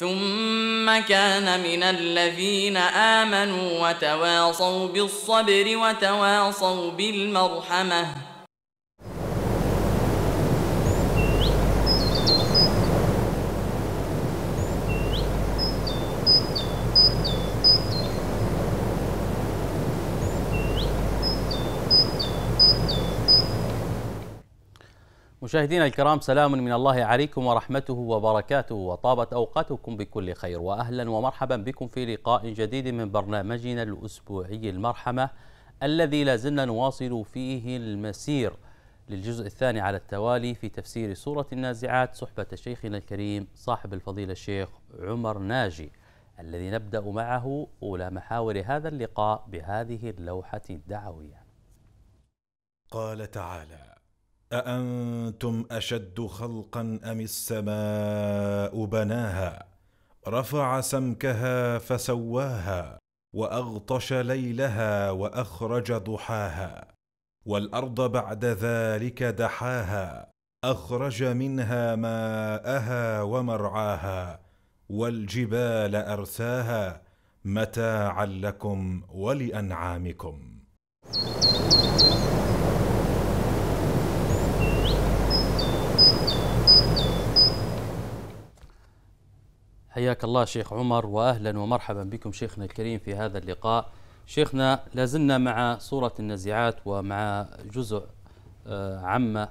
ثم كان من الذين امنوا وتواصوا بالصبر وتواصوا بالمرحمه مشاهدينا الكرام سلام من الله عليكم ورحمته وبركاته وطابت أوقاتكم بكل خير وأهلا ومرحبا بكم في لقاء جديد من برنامجنا الأسبوعي المرحمة الذي لازلنا نواصل فيه المسير للجزء الثاني على التوالي في تفسير سورة النازعات صحبة شيخنا الكريم صاحب الفضيلة الشيخ عمر ناجي الذي نبدأ معه أولى محاور هذا اللقاء بهذه اللوحة الدعوية قال تعالى أأنتم أشد خلقا أم السماء بناها رفع سمكها فسواها وأغطش ليلها وأخرج ضحاها والأرض بعد ذلك دحاها أخرج منها ماءها ومرعاها والجبال أرساها متاعا لكم ولأنعامكم. حياك الله شيخ عمر واهلا ومرحبا بكم شيخنا الكريم في هذا اللقاء. شيخنا لازلنا مع صورة النزيعات ومع جزء آه، عمة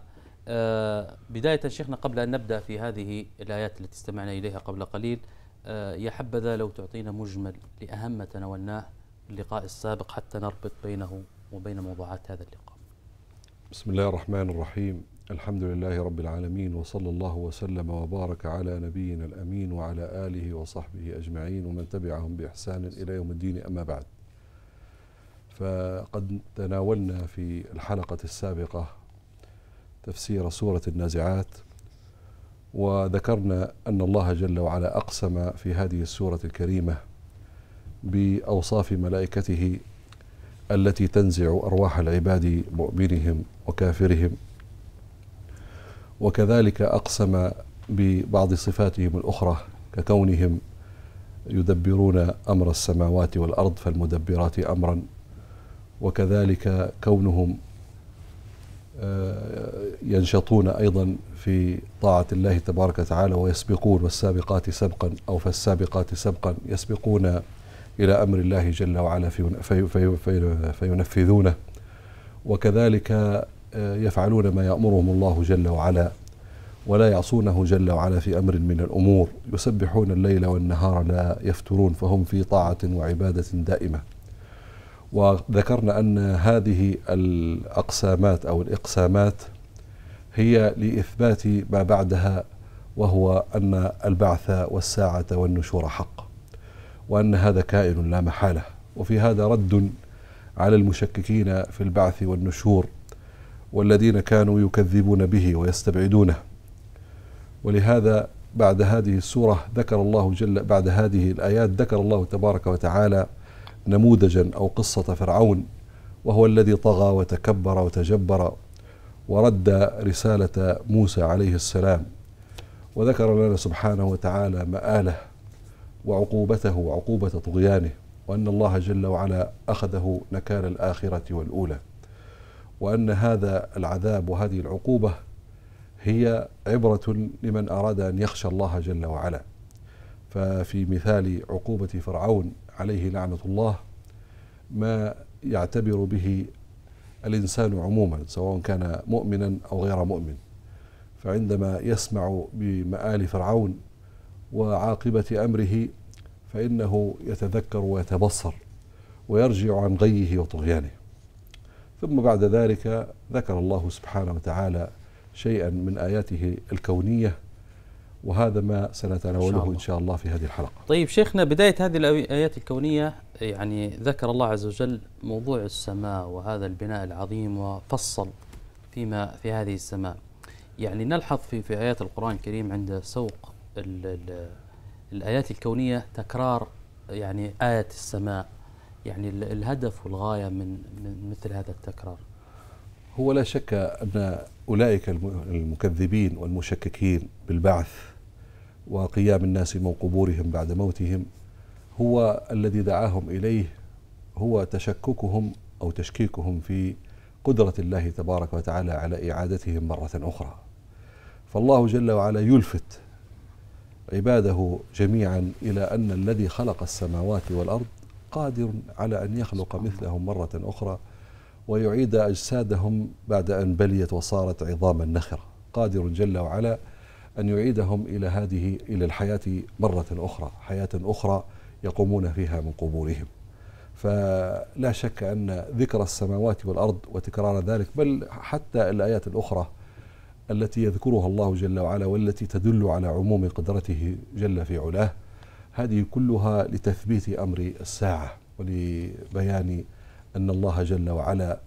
آه، بداية شيخنا قبل أن نبدأ في هذه الآيات التي استمعنا إليها قبل قليل آه، يا حبذا لو تعطينا مجمل لأهم ما تناولناه في اللقاء السابق حتى نربط بينه وبين موضوعات هذا اللقاء بسم الله الرحمن الرحيم الحمد لله رب العالمين وصلى الله وسلم وبارك على نبينا الامين وعلى اله وصحبه اجمعين ومن تبعهم باحسان الى يوم الدين اما بعد. فقد تناولنا في الحلقه السابقه تفسير سوره النازعات وذكرنا ان الله جل وعلا اقسم في هذه السوره الكريمه باوصاف ملائكته التي تنزع ارواح العباد مؤمنهم وكافرهم وكذلك أقسم ببعض صفاتهم الأخرى ككونهم يدبرون أمر السماوات والأرض فالمدبرات أمرا وكذلك كونهم آه، ينشطون أيضا في طاعة الله تبارك وتعالى ويسبقون والسابقات سبقا أو فالسابقات سبقا يسبقون إلى أمر الله جل وعلا فينفذونه وكذلك آه، يفعلون ما يأمرهم الله جل وعلا ولا يعصونه جل وعلا في أمر من الأمور يسبحون الليل والنهار لا يفترون فهم في طاعة وعبادة دائمة وذكرنا أن هذه الأقسامات أو الإقسامات هي لإثبات ما بعدها وهو أن البعث والساعة والنشور حق وأن هذا كائن لا محالة وفي هذا رد على المشككين في البعث والنشور والذين كانوا يكذبون به ويستبعدونه ولهذا بعد هذه السورة ذكر الله جل بعد هذه الآيات ذكر الله تبارك وتعالى نموذجا أو قصة فرعون وهو الذي طغى وتكبر وتجبر ورد رسالة موسى عليه السلام وذكر لنا سبحانه وتعالى مآله وعقوبته وعقوبة طغيانه وأن الله جل وعلا أخذه نكال الآخرة والأولى وأن هذا العذاب وهذه العقوبة هي عبرة لمن أراد أن يخشى الله جل وعلا ففي مثال عقوبة فرعون عليه لعنة الله ما يعتبر به الإنسان عموما سواء كان مؤمنا أو غير مؤمن فعندما يسمع بمآل فرعون وعاقبة أمره فإنه يتذكر ويتبصر ويرجع عن غيه وطغيانه ثم بعد ذلك ذكر الله سبحانه وتعالى شيئا من آياته الكونية وهذا ما سنتناوله إن, إن شاء الله في هذه الحلقة طيب شيخنا بداية هذه الآيات الكونية يعني ذكر الله عز وجل موضوع السماء وهذا البناء العظيم وفصل فيما في هذه السماء يعني نلحظ في في آيات القرآن الكريم عند سوق الـ الـ الآيات الكونية تكرار يعني آية السماء يعني الهدف والغايه من, من مثل هذا التكرار هو لا شك ان اولئك المكذبين والمشككين بالبعث وقيام الناس من قبورهم بعد موتهم هو الذي دعاهم اليه هو تشككهم او تشكيكهم في قدره الله تبارك وتعالى على اعادتهم مره اخرى. فالله جل وعلا يلفت عباده جميعا الى ان الذي خلق السماوات والارض قادر على أن يخلق مثلهم مرة أخرى ويعيد أجسادهم بعد أن بليت وصارت عظاما نخرة قادر جل وعلا أن يعيدهم إلى هذه إلى الحياة مرة أخرى حياة أخرى يقومون فيها من قبورهم فلا شك أن ذكر السماوات والأرض وتكرار ذلك بل حتى الآيات الأخرى التي يذكرها الله جل وعلا والتي تدل على عموم قدرته جل في علاه هذه كلها لتثبيت امر الساعه ولبيان ان الله جل وعلا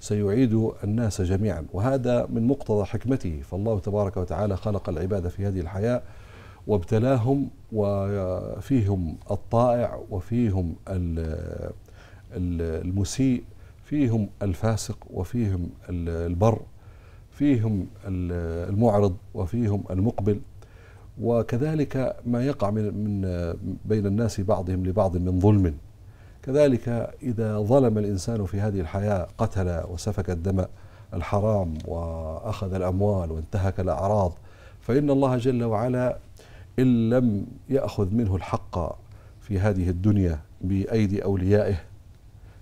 سيعيد الناس جميعا وهذا من مقتضى حكمته فالله تبارك وتعالى خلق العباد في هذه الحياه وابتلاهم وفيهم الطائع وفيهم المسيء فيهم الفاسق وفيهم البر فيهم المعرض وفيهم المقبل وكذلك ما يقع من, من بين الناس بعضهم لبعض من ظلم كذلك إذا ظلم الإنسان في هذه الحياة قتل وسفك الدم الحرام وأخذ الأموال وانتهك الأعراض فإن الله جل وعلا إن لم يأخذ منه الحق في هذه الدنيا بأيدي أوليائه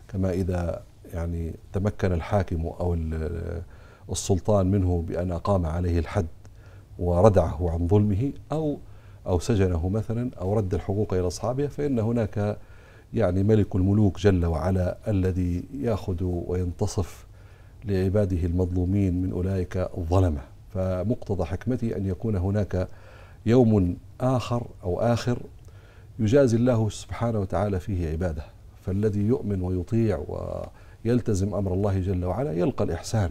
كما إذا يعني تمكن الحاكم أو السلطان منه بأن أقام عليه الحد وردعه عن ظلمه أو أو سجنه مثلا أو رد الحقوق إلى أصحابها فإن هناك يعني ملك الملوك جل وعلا الذي يأخذ وينتصف لعباده المظلومين من أولئك الظلمة فمقتضى حكمته أن يكون هناك يوم آخر أو آخر يجازي الله سبحانه وتعالى فيه عباده فالذي يؤمن ويطيع ويلتزم أمر الله جل وعلا يلقى الإحسان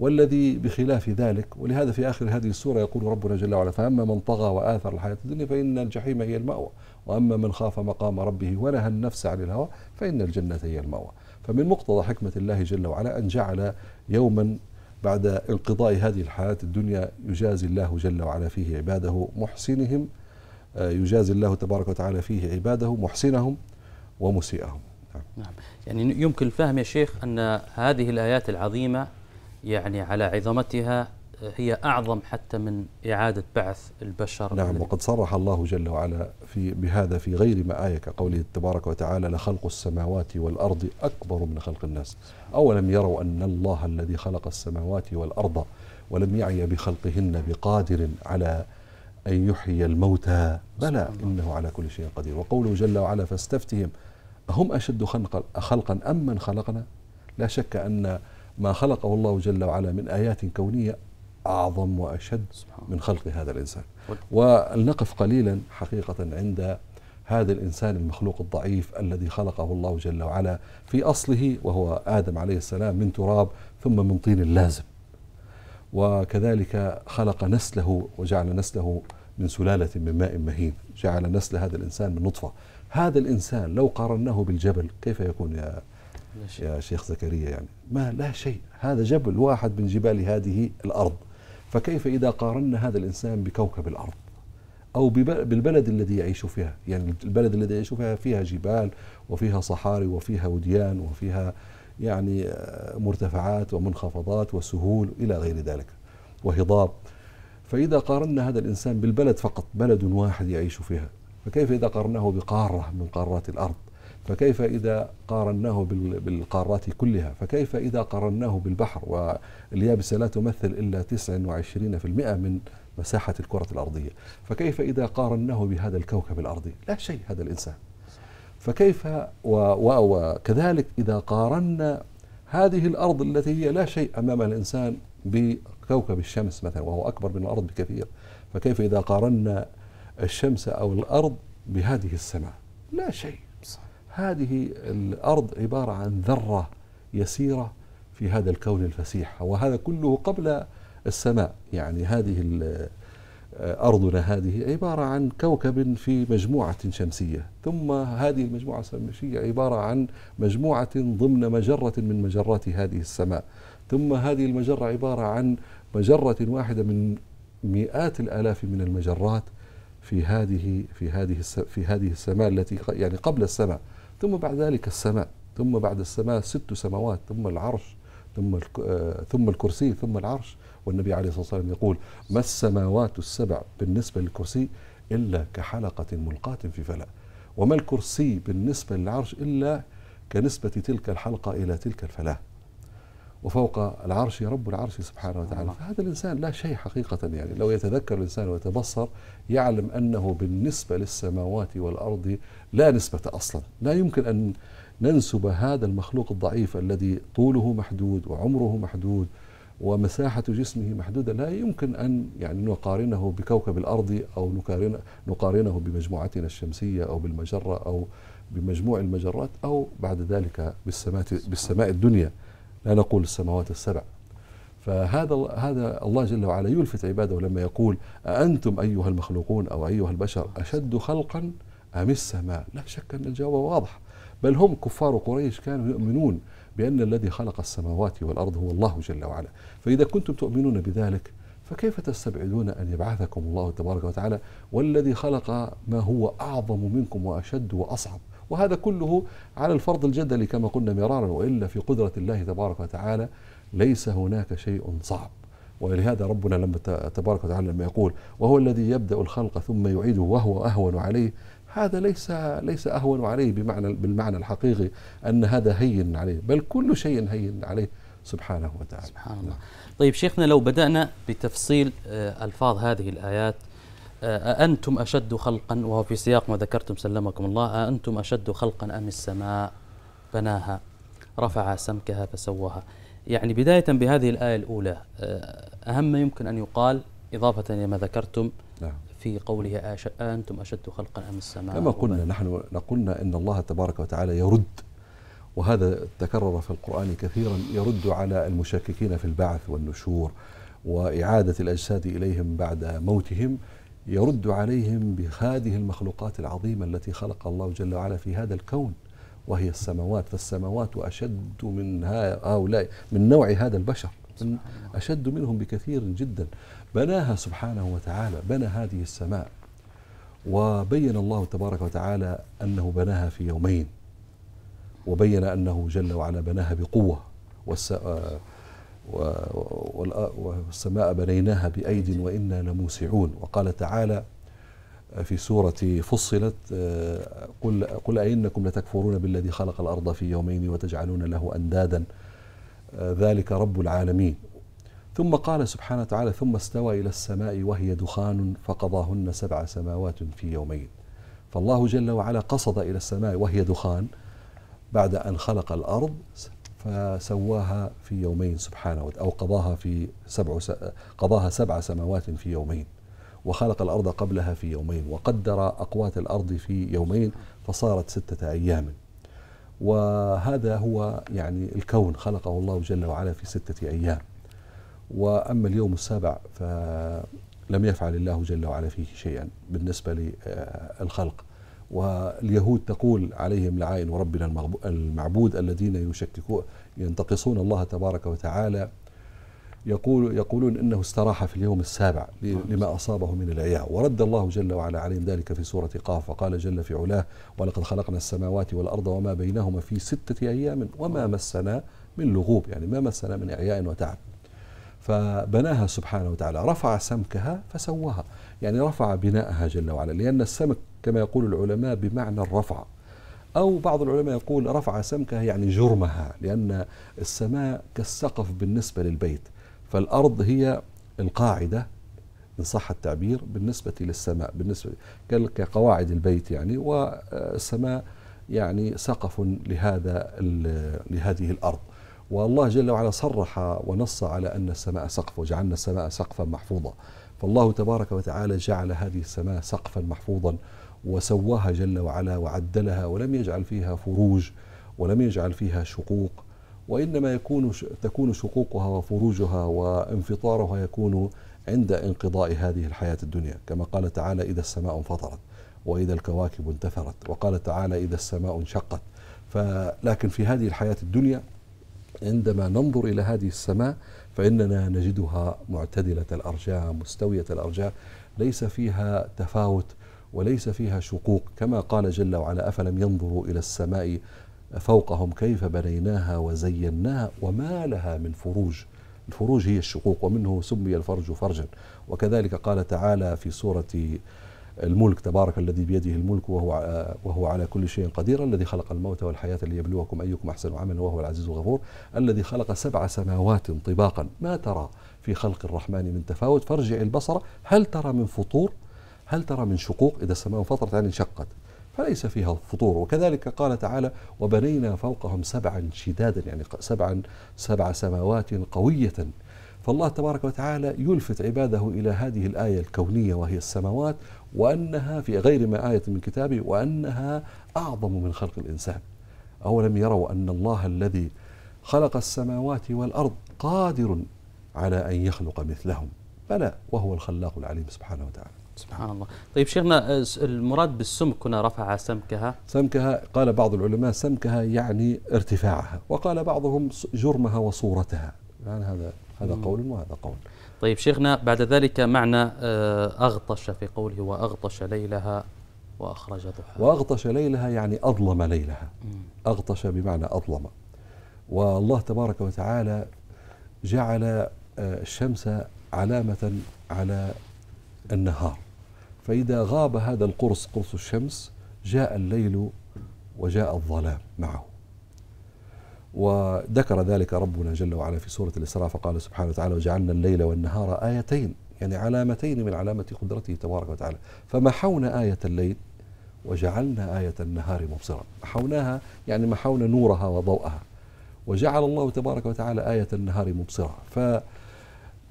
والذي بخلاف ذلك ولهذا في آخر هذه السورة يقول ربنا جل وعلا فأما من طغى وآثر الحياة الدنيا فإن الجحيم هي المأوى وأما من خاف مقام ربه ونهى النفس عن الهوى فإن الجنة هي المأوى فمن مقتضى حكمة الله جل وعلا أن جعل يوما بعد انقضاء هذه الحياة الدنيا يجازي الله جل وعلا فيه عباده محسنهم آه، يجازي الله تبارك وتعالى فيه عباده محسنهم ومسيئهم نعم. نعم يعني يمكن الفهم يا شيخ أن هذه الآيات العظيمة يعني على عظمتها هي أعظم حتى من إعادة بعث البشر نعم وقد صرح الله جل وعلا في بهذا في غير ما آية كقوله تبارك وتعالى لخلق السماوات والأرض أكبر من خلق الناس أولم يروا أن الله الذي خلق السماوات والأرض ولم يعي بخلقهن بقادر على أن يحيي الموتى بلى إنه على كل شيء قدير وقوله جل وعلا فاستفتهم هم أشد خلقا أم من خلقنا لا شك أن ما خلقه الله جل وعلا من آيات كونية أعظم وأشد من خلق هذا الإنسان ولنقف قليلا حقيقة عند هذا الإنسان المخلوق الضعيف الذي خلقه الله جل وعلا في أصله وهو آدم عليه السلام من تراب ثم من طين لازم وكذلك خلق نسله وجعل نسله من سلالة من ماء مهين جعل نسل هذا الإنسان من نطفة هذا الإنسان لو قارناه بالجبل كيف يكون يا يا شيخ زكريا يعني ما لا شيء هذا جبل واحد من جبال هذه الأرض فكيف إذا قارنا هذا الإنسان بكوكب الأرض أو بالبلد الذي يعيش فيها يعني البلد الذي يعيش فيها فيها جبال وفيها صحاري وفيها وديان وفيها يعني آه، مرتفعات ومنخفضات وسهول إلى غير ذلك وهضاب فإذا قارنا هذا الإنسان بالبلد فقط بلد واحد يعيش فيها فكيف إذا قارناه بقارة من قارات الأرض فكيف إذا قارناه بالقارات كلها فكيف إذا قارناه بالبحر واليابسة لا تمثل إلا 29% من مساحة الكرة الأرضية فكيف إذا قارناه بهذا الكوكب الأرضي لا شيء هذا الإنسان فكيف وكذلك إذا قارنا هذه الأرض التي هي لا شيء أمام الإنسان بكوكب الشمس مثلا وهو أكبر من الأرض بكثير فكيف إذا قارنا الشمس أو الأرض بهذه السماء لا شيء هذه الأرض عبارة عن ذرة يسيرة في هذا الكون الفسيح وهذا كله قبل السماء يعني هذه أرضنا هذه عبارة عن كوكب في مجموعة شمسية ثم هذه المجموعة الشمسية عبارة عن مجموعة ضمن مجرة من مجرات هذه السماء ثم هذه المجرة عبارة عن مجرة واحدة من مئات الآلاف من المجرات في هذه في هذه في هذه السماء التي يعني قبل السماء ثم بعد ذلك السماء ثم بعد السماء ست سماوات ثم العرش ثم آه، ثم الكرسي ثم العرش والنبي عليه الصلاه والسلام يقول ما السماوات السبع بالنسبه للكرسي الا كحلقه ملقاه في فلا وما الكرسي بالنسبه للعرش الا كنسبه تلك الحلقه الى تلك الفلاه وفوق العرش رب العرش سبحانه وتعالى نعم. فهذا الإنسان لا شيء حقيقة يعني لو يتذكر الإنسان ويتبصر يعلم أنه بالنسبة للسماوات والأرض لا نسبة أصلا لا يمكن أن ننسب هذا المخلوق الضعيف الذي طوله محدود وعمره محدود ومساحة جسمه محدودة لا يمكن أن يعني نقارنه بكوكب الأرض أو نقارنه بمجموعتنا الشمسية أو بالمجرة أو بمجموع المجرات أو بعد ذلك بالسماء, بالسماء الدنيا لا نقول السماوات السبع فهذا هذا الله جل وعلا يلفت عباده لما يقول أأنتم أيها المخلوقون أو أيها البشر أشد خلقا أم السماء لا شك أن الجواب واضح بل هم كفار قريش كانوا يؤمنون بأن الذي خلق السماوات والأرض هو الله جل وعلا فإذا كنتم تؤمنون بذلك فكيف تستبعدون أن يبعثكم الله تبارك وتعالى والذي خلق ما هو أعظم منكم وأشد وأصعب وهذا كله على الفرض الجدلي كما قلنا مرارا وإلا في قدرة الله تبارك وتعالى ليس هناك شيء صعب ولهذا ربنا لما تبارك وتعالى لما يقول وهو الذي يبدأ الخلق ثم يعيده وهو أهون عليه هذا ليس ليس أهون عليه بمعنى بالمعنى الحقيقي أن هذا هين عليه بل كل شيء هين عليه سبحانه وتعالى سبحان الله طيب شيخنا لو بدأنا بتفصيل آه، ألفاظ هذه الآيات آه، أأنتم أشد خلقا وهو في سياق ما ذكرتم سلمكم الله أأنتم أشد خلقا أم السماء بناها رفع سمكها فسواها يعني بداية بهذه الآية الأولى آه، أهم ما يمكن أن يقال إضافة إلى ما ذكرتم نعم. في قوله أنتم أشد خلقا أم السماء كما قلنا نحن قلنا إن الله تبارك وتعالى يرد وهذا تكرر في القرآن كثيرا يرد على المشككين في البعث والنشور وإعادة الأجساد إليهم بعد موتهم يرد عليهم بهذه المخلوقات العظيمة التي خلق الله جل وعلا في هذا الكون وهي السماوات فالسماوات أشد من هؤلاء من نوع هذا البشر من أشد منهم بكثير جدا بناها سبحانه وتعالى بنى هذه السماء وبين الله تبارك وتعالى أنه بناها في يومين وبين أنه جل وعلا بناها بقوة والس... آه، والسماء بنيناها بأيد وإنا لموسعون وقال تعالى في سورة فصلت قل, قل أئنكم لتكفرون بالذي خلق الأرض في يومين وتجعلون له أندادا ذلك رب العالمين ثم قال سبحانه وتعالى ثم استوى إلى السماء وهي دخان فقضاهن سبع سماوات في يومين فالله جل وعلا قصد إلى السماء وهي دخان بعد أن خلق الأرض فسواها في يومين سبحانه وتعالى أو قضاها في سبع قضاها سبع سماوات في يومين وخلق الأرض قبلها في يومين وقدر أقوات الأرض في يومين فصارت ستة أيام وهذا هو يعني الكون خلقه الله جل وعلا في ستة أيام وأما اليوم السابع فلم يفعل الله جل وعلا فيه شيئا بالنسبة للخلق واليهود تقول عليهم لعائن وربنا المعبود الذين يشككون ينتقصون الله تبارك وتعالى يقول يقولون انه استراح في اليوم السابع لما اصابه من العياء ورد الله جل وعلا عليهم ذلك في سوره قاف وقال جل في علاه ولقد خلقنا السماوات والارض وما بينهما في سته ايام وما مسنا من لغوب يعني ما مسنا من اعياء وتعب فبناها سبحانه وتعالى رفع سمكها فسواها يعني رفع بناءها جل وعلا لأن السمك كما يقول العلماء بمعنى الرفع أو بعض العلماء يقول رفع سمكها يعني جرمها لأن السماء كالسقف بالنسبة للبيت فالأرض هي القاعدة إن صح التعبير بالنسبة للسماء بالنسبة كقواعد البيت يعني والسماء يعني سقف لهذا لهذه الأرض والله جل وعلا صرح ونص على أن السماء سقف وجعلنا السماء سقفا محفوظا فالله تبارك وتعالى جعل هذه السماء سقفا محفوظا وسواها جل وعلا وعدلها ولم يجعل فيها فروج ولم يجعل فيها شقوق وإنما يكون تكون شقوقها وفروجها وانفطارها يكون عند انقضاء هذه الحياة الدنيا كما قال تعالى إذا السماء انفطرت وإذا الكواكب انتثرت وقال تعالى إذا السماء انشقت فلكن في هذه الحياة الدنيا عندما ننظر إلى هذه السماء فإننا نجدها معتدلة الأرجاء مستوية الأرجاء ليس فيها تفاوت وليس فيها شقوق كما قال جل وعلا أفلم ينظروا إلى السماء فوقهم كيف بنيناها وزيناها وما لها من فروج الفروج هي الشقوق ومنه سمي الفرج فرجا وكذلك قال تعالى في سورة الملك تبارك الذي بيده الملك وهو وهو على كل شيء قدير الذي خلق الموت والحياة ليبلوكم أيكم أحسن عملا وهو العزيز الغفور الذي خلق سبع سماوات طباقا ما ترى في خلق الرحمن من تفاوت فارجع البصر هل ترى من فطور هل ترى من شقوق إذا السماء انفطرت يعني انشقت فليس فيها فطور وكذلك قال تعالى وبنينا فوقهم سبعا شدادا يعني سبعا سبع سماوات قوية فالله تبارك وتعالى يلفت عباده إلى هذه الآية الكونية وهي السماوات وأنها في غير ما آية من كتابه وأنها أعظم من خلق الإنسان أولم يروا أن الله الذي خلق السماوات والأرض قادر على أن يخلق مثلهم بلى وهو الخلاق العليم سبحانه وتعالى سبحان الله طيب شيخنا المراد بالسمك هنا رفع سمكها سمكها قال بعض العلماء سمكها يعني ارتفاعها وقال بعضهم جرمها وصورتها يعني هذا هذا قول وهذا قول طيب شيخنا بعد ذلك معنى آه، أغطش في قوله وأغطش ليلها وأخرج ضحاها وأغطش ليلها يعني أظلم ليلها أغطش بمعنى أظلم والله تبارك وتعالى جعل آه، الشمس علامة على النهار فإذا غاب هذا القرص قرص الشمس جاء الليل وجاء الظلام معه وذكر ذلك ربنا جل وعلا في سورة الإسراء فقال سبحانه وتعالى وجعلنا الليل والنهار آيتين يعني علامتين من علامة قدرته تبارك وتعالى فمحونا آية الليل وجعلنا آية النهار مبصرا محوناها يعني محونا نورها وضوءها وجعل الله تبارك وتعالى آية النهار مبصرا ف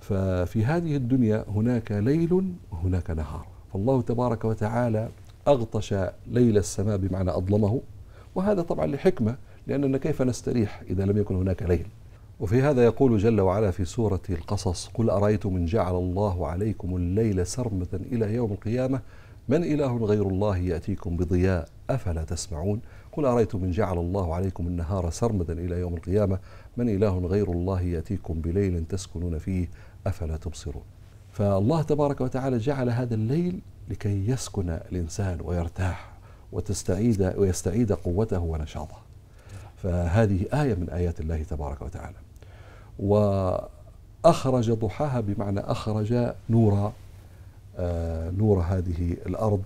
ففي هذه الدنيا هناك ليل وهناك نهار فالله تبارك وتعالى أغطش ليل السماء بمعنى أظلمه وهذا طبعا لحكمة لأننا كيف نستريح إذا لم يكن هناك ليل وفي هذا يقول جل وعلا في سورة القصص قل أرأيتم إن جعل الله عليكم الليل سرمدا إلى يوم القيامة من إله غير الله يأتيكم بضياء أفلا تسمعون قل أرأيتم إن جعل الله عليكم النهار سرمدا إلى يوم القيامة من إله غير الله يأتيكم بليل تسكنون فيه أفلا تبصرون فالله تبارك وتعالى جعل هذا الليل لكي يسكن الإنسان ويرتاح وتستعيد ويستعيد قوته ونشاطه فهذه آية من آيات الله تبارك وتعالى وأخرج ضحاها بمعنى أخرج نورا آه، نور هذه الأرض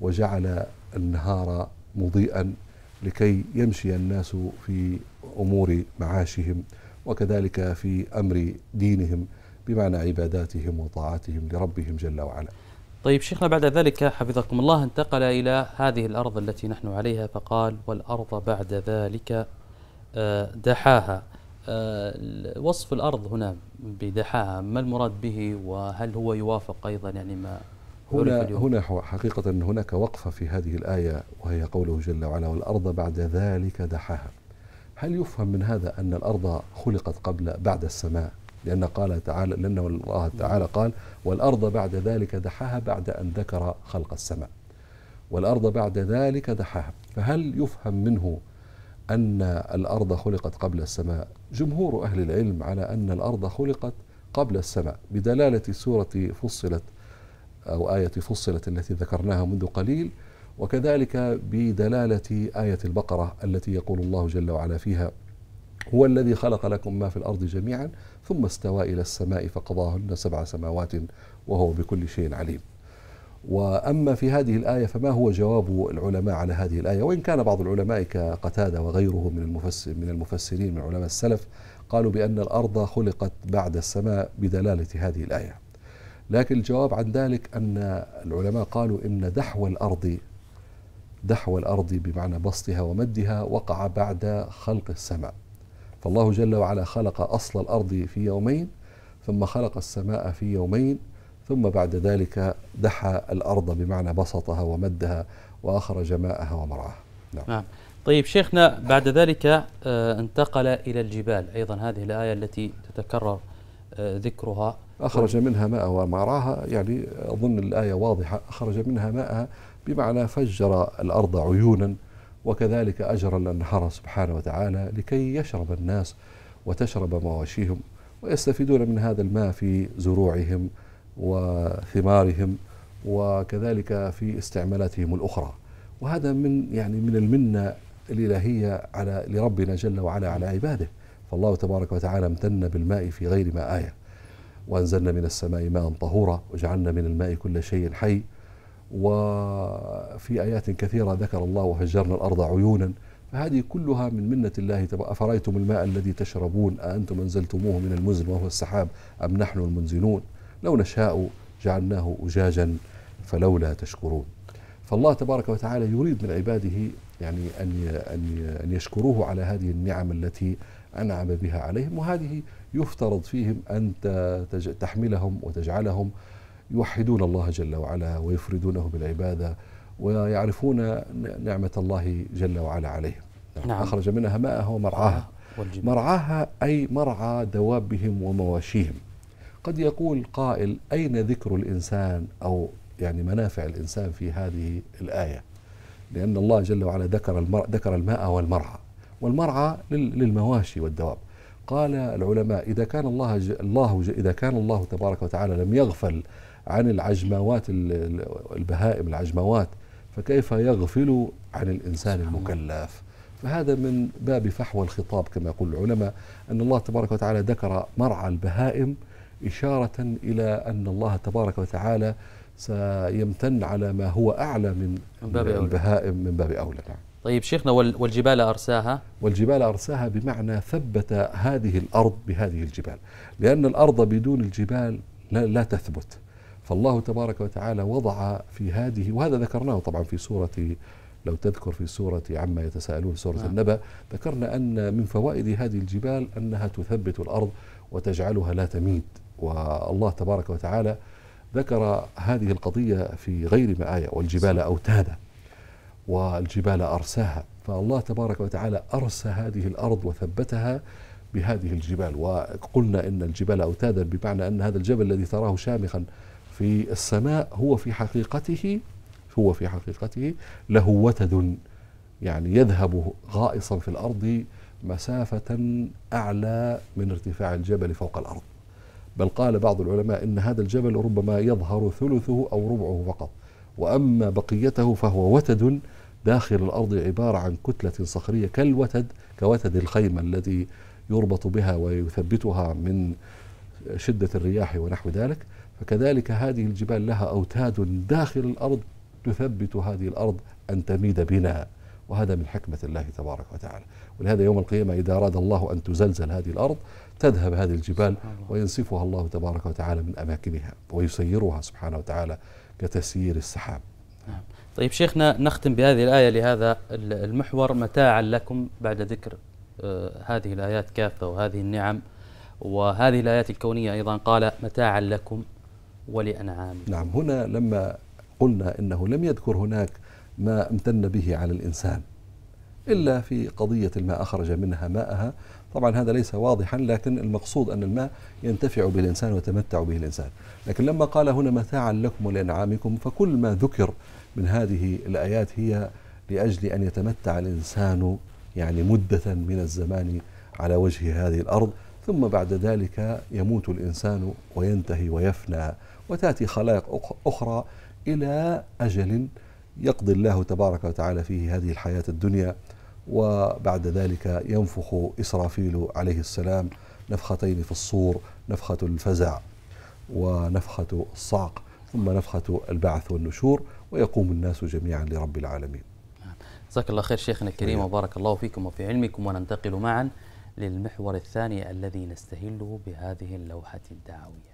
وجعل النهار مضيئا لكي يمشي الناس في أمور معاشهم وكذلك في أمر دينهم بمعنى عباداتهم وطاعاتهم لربهم جل وعلا طيب شيخنا بعد ذلك حفظكم الله انتقل إلى هذه الأرض التي نحن عليها فقال والأرض بعد ذلك آه، دحاها آه، وصف الأرض هنا بدحاها ما المراد به وهل هو يوافق أيضا يعني ما هنا هنا حقيقة هناك وقفة في هذه الآية وهي قوله جل وعلا والأرض بعد ذلك دحاها هل يفهم من هذا أن الأرض خلقت قبل بعد السماء لأن قال تعالى لأن الله تعالى قال والأرض بعد ذلك دحاها بعد أن ذكر خلق السماء والأرض بعد ذلك دحاها فهل يفهم منه أن الأرض خلقت قبل السماء جمهور أهل العلم على أن الأرض خلقت قبل السماء بدلالة سورة فصلت أو آية فصلت التي ذكرناها منذ قليل وكذلك بدلالة آية البقرة التي يقول الله جل وعلا فيها هو الذي خلق لكم ما في الأرض جميعا ثم استوى إلى السماء فقضاهن سبع سماوات وهو بكل شيء عليم وأما في هذه الآية فما هو جواب العلماء على هذه الآية وإن كان بعض العلماء كقتادة وغيره من, المفسر من المفسرين من علماء السلف قالوا بأن الأرض خلقت بعد السماء بدلالة هذه الآية لكن الجواب عن ذلك أن العلماء قالوا إن دحو الأرض دحو الأرض بمعنى بسطها ومدها وقع بعد خلق السماء فالله جل وعلا خلق أصل الأرض في يومين ثم خلق السماء في يومين ثم بعد ذلك دحى الأرض بمعنى بسطها ومدها وأخرج ماءها ومرعاها نعم. نعم طيب شيخنا بعد ذلك آه، انتقل إلى الجبال أيضا هذه الآية التي تتكرر آه، ذكرها أخرج منها ماء ومرعاها يعني أظن الآية واضحة أخرج منها ماءها بمعنى فجر الأرض عيونا وكذلك أجرى الأنهار سبحانه وتعالى لكي يشرب الناس وتشرب مواشيهم ويستفيدون من هذا الماء في زروعهم وثمارهم وكذلك في استعمالاتهم الأخرى وهذا من يعني من المنة الإلهية على لربنا جل وعلا على عباده فالله تبارك وتعالى امتن بالماء في غير ما آية وأنزلنا من السماء ماء طهورا وجعلنا من الماء كل شيء حي وفي آيات كثيرة ذكر الله وفجرنا الأرض عيونا فهذه كلها من منة الله تبارك أفرأيتم الماء الذي تشربون أأنتم أنزلتموه من المزن وهو السحاب أم نحن المنزلون لو نشاء جعلناه أجاجا فلولا تشكرون فالله تبارك وتعالى يريد من عباده يعني أن أن يشكروه على هذه النعم التي أنعم بها عليهم وهذه يفترض فيهم أن تحملهم وتجعلهم يوحدون الله جل وعلا ويفردونه بالعبادة ويعرفون نعمة الله جل وعلا عليهم نعم. نعم. أخرج منها ماءها ومرعاها آه، والجبال. مرعاها أي مرعى دوابهم ومواشيهم قد يقول قائل أين ذكر الإنسان أو يعني منافع الإنسان في هذه الآية لأن الله جل وعلا ذكر المر... ذكر الماء والمرعى والمرعى للمواشي والدواب قال العلماء إذا كان الله الله إذا كان الله تبارك وتعالى لم يغفل عن العجموات البهائم العجموات فكيف يغفل عن الإنسان المكلف فهذا من باب فحوى الخطاب كما يقول العلماء أن الله تبارك وتعالى ذكر مرعى البهائم إشارة إلى أن الله تبارك وتعالى سيمتن على ما هو أعلى من, من باب البهائم من باب أولى نعم. طيب شيخنا والجبال أرساها والجبال أرساها بمعنى ثبت هذه الأرض بهذه الجبال لأن الأرض بدون الجبال لا, لا تثبت فالله تبارك وتعالى وضع في هذه وهذا ذكرناه طبعا في سورة لو تذكر في سورة عما يتساءلون سورة نعم. النبأ ذكرنا أن من فوائد هذه الجبال أنها تثبت الأرض وتجعلها لا تميد والله تبارك وتعالى ذكر هذه القضية في غير ما آية والجبال أوتادا والجبال أرساها فالله تبارك وتعالى أرسى هذه الأرض وثبتها بهذه الجبال وقلنا إن الجبال أوتادا بمعنى أن هذا الجبل الذي تراه شامخا في السماء هو في حقيقته هو في حقيقته له وتد يعني يذهب غائصا في الارض مسافه اعلى من ارتفاع الجبل فوق الارض بل قال بعض العلماء ان هذا الجبل ربما يظهر ثلثه او ربعه فقط واما بقيته فهو وتد داخل الارض عباره عن كتله صخريه كالوتد كوتد الخيمه الذي يربط بها ويثبتها من شده الرياح ونحو ذلك فكذلك هذه الجبال لها أوتاد داخل الأرض تثبت هذه الأرض أن تميد بنا وهذا من حكمة الله تبارك وتعالى ولهذا يوم القيامة إذا أراد الله أن تزلزل هذه الأرض تذهب هذه الجبال وينسفها الله تبارك وتعالى من أماكنها ويسيرها سبحانه وتعالى كتسيير السحاب نعم. طيب شيخنا نختم بهذه الآية لهذا المحور متاعا لكم بعد ذكر آه، هذه الآيات كافة وهذه النعم وهذه الآيات الكونية أيضا قال متاعا لكم ولأنعام نعم هنا لما قلنا إنه لم يذكر هناك ما امتن به على الإنسان إلا في قضية الماء أخرج منها ماءها طبعا هذا ليس واضحا لكن المقصود أن الماء ينتفع به الإنسان ويتمتع به الإنسان لكن لما قال هنا متاعا لكم ولأنعامكم فكل ما ذكر من هذه الآيات هي لأجل أن يتمتع الإنسان يعني مدة من الزمان على وجه هذه الأرض ثم بعد ذلك يموت الإنسان وينتهي ويفنى وتأتي خلائق أخرى إلى أجل يقضي الله تبارك وتعالى فيه هذه الحياة الدنيا وبعد ذلك ينفخ إسرافيل عليه السلام نفختين في الصور نفخة الفزع ونفخة الصعق ثم نفخة البعث والنشور ويقوم الناس جميعا لرب العالمين جزاك الله خير شيخنا الكريم طيب. وبارك الله فيكم وفي علمكم وننتقل معا للمحور الثاني الذي نستهله بهذه اللوحة الدعوية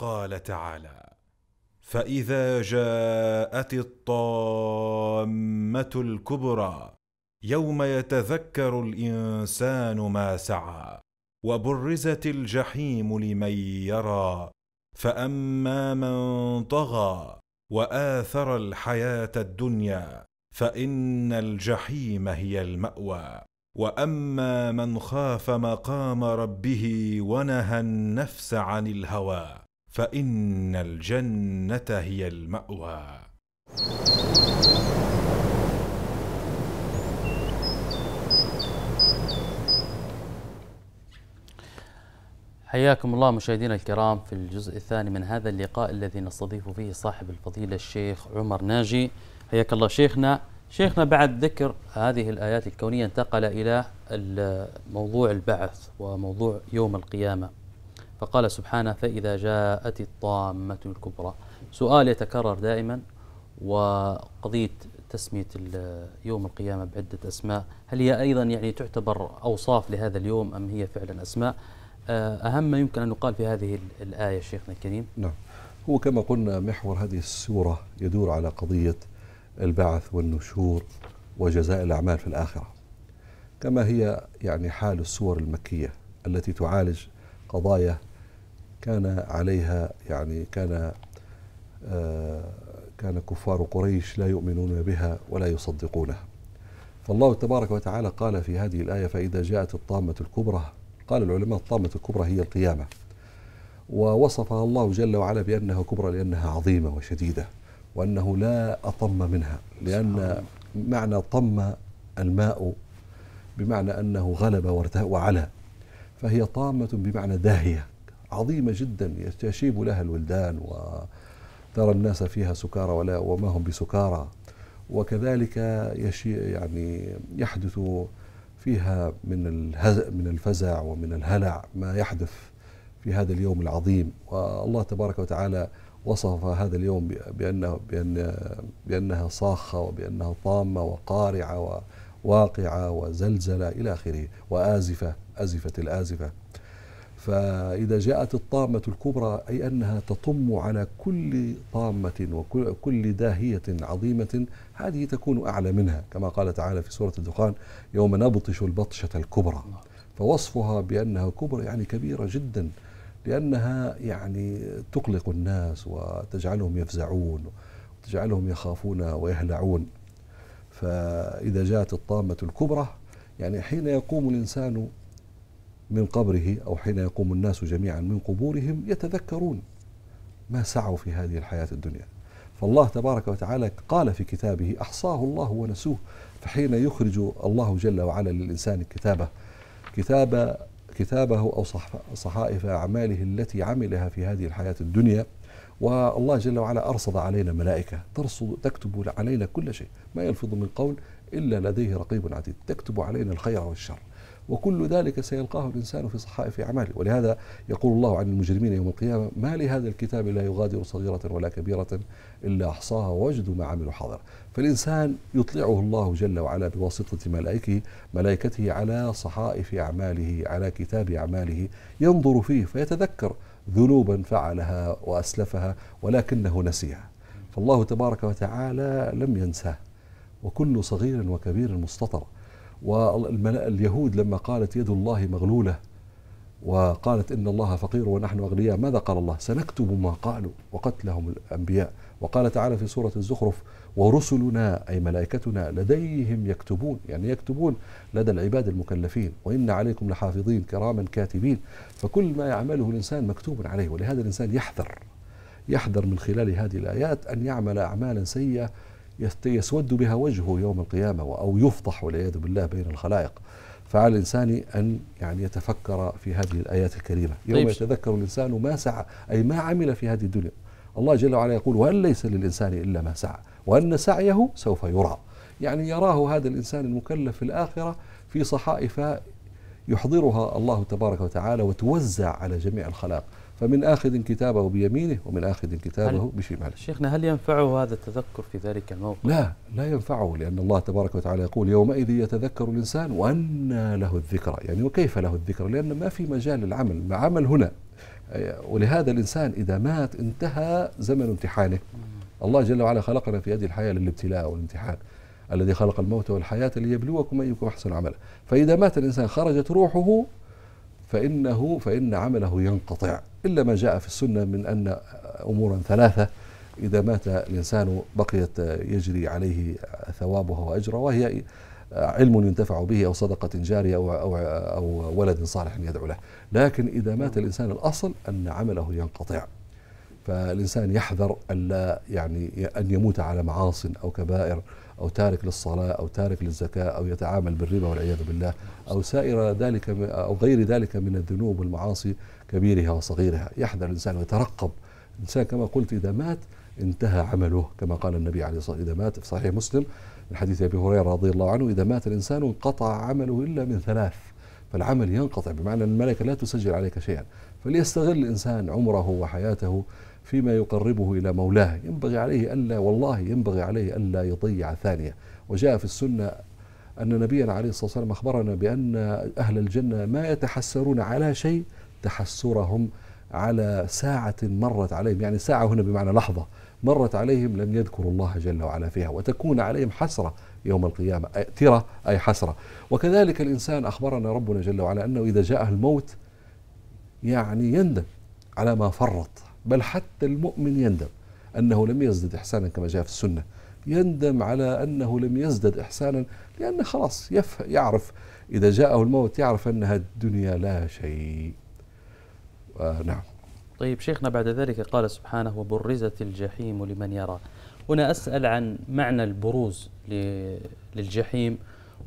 قال تعالى فاذا جاءت الطامه الكبرى يوم يتذكر الانسان ما سعى وبرزت الجحيم لمن يرى فاما من طغى واثر الحياه الدنيا فان الجحيم هي الماوى واما من خاف مقام ربه ونهى النفس عن الهوى فان الجنه هي الماوى حياكم الله مشاهدينا الكرام في الجزء الثاني من هذا اللقاء الذي نستضيف فيه صاحب الفضيلة الشيخ عمر ناجي حياك الله شيخنا شيخنا بعد ذكر هذه الآيات الكونية انتقل إلى موضوع البعث وموضوع يوم القيامة فقال سبحانه فإذا جاءت الطامة الكبرى سؤال يتكرر دائما وقضية تسمية يوم القيامة بعدة أسماء هل هي أيضا يعني تعتبر أوصاف لهذا اليوم أم هي فعلا أسماء آه، أهم ما يمكن أن يقال في هذه الآية شيخنا الكريم نعم هو كما قلنا محور هذه السورة يدور على قضية البعث والنشور وجزاء الأعمال في الآخرة كما هي يعني حال السور المكية التي تعالج قضايا كان عليها يعني كان آه، كان كفار قريش لا يؤمنون بها ولا يصدقونها فالله تبارك وتعالى قال في هذه الآية فإذا جاءت الطامة الكبرى قال العلماء الطامة الكبرى هي القيامة ووصفها الله جل وعلا بأنها كبرى لأنها عظيمة وشديدة وأنه لا أطم منها لأن معنى طم الماء بمعنى أنه غلب وعلى فهي طامة بمعنى داهية عظيمة جدا يستشيب لها الولدان وترى الناس فيها سكارى ولا وما هم بسكارى وكذلك يشي يعني يحدث فيها من من الفزع ومن الهلع ما يحدث في هذا اليوم العظيم والله تبارك وتعالى وصف هذا اليوم بأنه بأن بأنها صاخة وبأنها طامة وقارعة وواقعة وزلزلة إلى آخره وآزفة أزفت الآزفة فإذا جاءت الطامة الكبرى أي أنها تطم على كل طامة وكل داهية عظيمة هذه تكون أعلى منها كما قال تعالى في سورة الدخان يوم نبطش البطشة الكبرى فوصفها بأنها كبرى يعني كبيرة جدا لأنها يعني تقلق الناس وتجعلهم يفزعون وتجعلهم يخافون ويهلعون فإذا جاءت الطامة الكبرى يعني حين يقوم الإنسان من قبره أو حين يقوم الناس جميعا من قبورهم يتذكرون ما سعوا في هذه الحياة الدنيا فالله تبارك وتعالى قال في كتابه أحصاه الله ونسوه فحين يخرج الله جل وعلا للإنسان كتابه كتاب كتابه أو صحائف أعماله التي عملها في هذه الحياة الدنيا والله جل وعلا أرصد علينا ملائكة ترصد تكتب علينا كل شيء ما يلفظ من قول إلا لديه رقيب عتيد تكتب علينا الخير والشر وكل ذلك سيلقاه الإنسان في صحائف أعماله ولهذا يقول الله عن المجرمين يوم القيامة ما لهذا الكتاب لا يغادر صغيرة ولا كبيرة إلا أحصاها وجدوا ما عملوا حاضر فالإنسان يطلعه الله جل وعلا بواسطة ملائكه ملائكته على صحائف أعماله على كتاب أعماله ينظر فيه فيتذكر ذنوبا فعلها وأسلفها ولكنه نسيها فالله تبارك وتعالى لم ينساه وكل صغير وكبير مستطر واليهود لما قالت يد الله مغلولة وقالت إن الله فقير ونحن أغنياء ماذا قال الله سنكتب ما قالوا وقتلهم الأنبياء وقال تعالى في سورة الزخرف ورسلنا أي ملائكتنا لديهم يكتبون يعني يكتبون لدى العباد المكلفين وإن عليكم لحافظين كراما كاتبين فكل ما يعمله الإنسان مكتوب عليه ولهذا الإنسان يحذر يحذر من خلال هذه الآيات أن يعمل أعمالا سيئة يسود بها وجهه يوم القيامة أو يفضح والعياذ بالله بين الخلائق فعلى الإنسان أن يعني يتفكر في هذه الآيات الكريمة يوم طيب. يتذكر الإنسان ما سعى أي ما عمل في هذه الدنيا الله جل وعلا يقول وأن ليس للإنسان إلا ما سعى وأن سعيه سوف يرى يعني يراه هذا الإنسان المكلف في الآخرة في صحائف يحضرها الله تبارك وتعالى وتوزع على جميع الخلائق فمن آخذ كتابه بيمينه ومن آخذ كتابه بشماله شيخنا هل ينفعه هذا التذكر في ذلك الموقف؟ لا لا ينفعه لأن الله تبارك وتعالى يقول يومئذ يتذكر الإنسان وأنى له الذكرى يعني وكيف له الذكرى لأن ما في مجال للعمل عمل هنا آه، ولهذا الإنسان إذا مات انتهى زمن امتحانه الله جل وعلا خلقنا في هذه الحياة للابتلاء والامتحان الذي خلق الموت والحياة ليبلوكم أيكم أحسن عملا فإذا مات الإنسان خرجت روحه فإنه فإن عمله ينقطع إلا ما جاء في السنة من أن أمورا ثلاثة إذا مات الإنسان بقيت يجري عليه ثوابها وأجرها وهي علم ينتفع به أو صدقة جارية أو, أو, أو ولد صالح يدعو له لكن إذا مات الإنسان الأصل أن عمله ينقطع فالإنسان يحذر ألا يعني أن يموت على معاص أو كبائر أو تارك للصلاة أو تارك للزكاة أو يتعامل بالربا والعياذ بالله أو سائر ذلك أو غير ذلك من الذنوب والمعاصي كبيرها وصغيرها يحذر الإنسان ويترقب الإنسان كما قلت إذا مات انتهى عمله كما قال النبي عليه الصلاة والسلام إذا مات في صحيح مسلم من حديث أبي هريرة رضي الله عنه إذا مات الإنسان انقطع عمله إلا من ثلاث فالعمل ينقطع بمعنى أن الملكة لا تسجل عليك شيئا فليستغل الإنسان عمره وحياته فيما يقربه إلى مولاه ينبغي عليه ألا والله ينبغي عليه ألا يضيع ثانية وجاء في السنة أن نبينا عليه الصلاة والسلام أخبرنا بأن أهل الجنة ما يتحسرون على شيء تحسرهم على ساعة مرت عليهم يعني ساعة هنا بمعنى لحظة مرت عليهم لم يذكروا الله جل وعلا فيها وتكون عليهم حسرة يوم القيامة أي ترى أي حسرة وكذلك الإنسان أخبرنا ربنا جل وعلا أنه إذا جاءه الموت يعني يندم على ما فرط بل حتى المؤمن يندم أنه لم يزدد إحسانا كما جاء في السنة يندم على أنه لم يزدد إحسانا لأنه خلاص يعرف إذا جاءه الموت يعرف أنها الدنيا لا شيء آه، نعم طيب شيخنا بعد ذلك قال سبحانه وبرزت الجحيم لمن يرى هنا أسأل عن معنى البروز للجحيم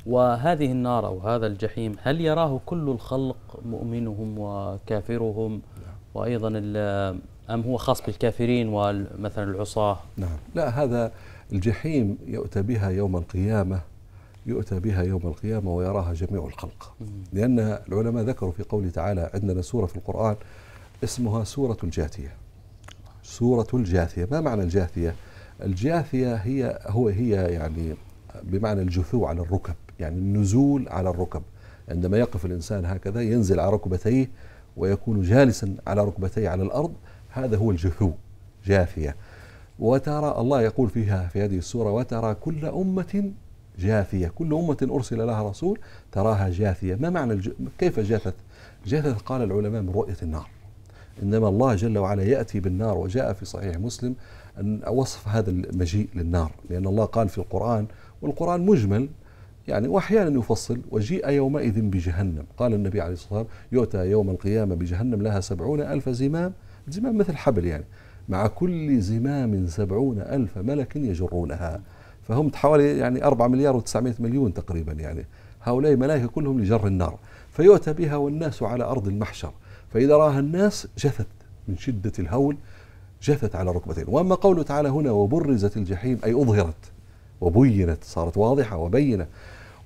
وهذه النار أو هذا الجحيم هل يراه كل الخلق مؤمنهم وكافرهم نعم. وأيضا أم هو خاص بالكافرين ومثلا العصاة نعم لا هذا الجحيم يؤتى بها يوم القيامة يؤتى بها يوم القيامة ويراها جميع الخلق لأن العلماء ذكروا في قوله تعالى عندنا سورة في القرآن اسمها سورة الجاثية سورة الجاثية ما معنى الجاثية؟ الجاثية هي هو هي يعني بمعنى الجثو على الركب يعني النزول على الركب عندما يقف الإنسان هكذا ينزل على ركبتيه ويكون جالسا على ركبتيه على الأرض هذا هو الجثو جاثية وترى الله يقول فيها في هذه السورة وترى كل أمة جاثية كل أمة أرسل لها رسول تراها جاثية ما معنى الج... كيف جاثت جاثت قال العلماء من رؤية النار إنما الله جل وعلا يأتي بالنار وجاء في صحيح مسلم أن وصف هذا المجيء للنار لأن الله قال في القرآن والقرآن مجمل يعني واحيانا يفصل وجيء يومئذ بجهنم قال النبي عليه الصلاه والسلام يؤتى يوم القيامه بجهنم لها سبعون الف زمام زمام مثل حبل يعني مع كل زمام سبعون الف ملك يجرونها فهم حوالي يعني 4 مليار و900 مليون تقريبا يعني هؤلاء ملائكة كلهم لجر النار فيؤتى بها والناس على أرض المحشر فإذا راها الناس جثت من شدة الهول جثت على ركبتين وأما قوله تعالى هنا وبرزت الجحيم أي أظهرت وبينت صارت واضحة وبينة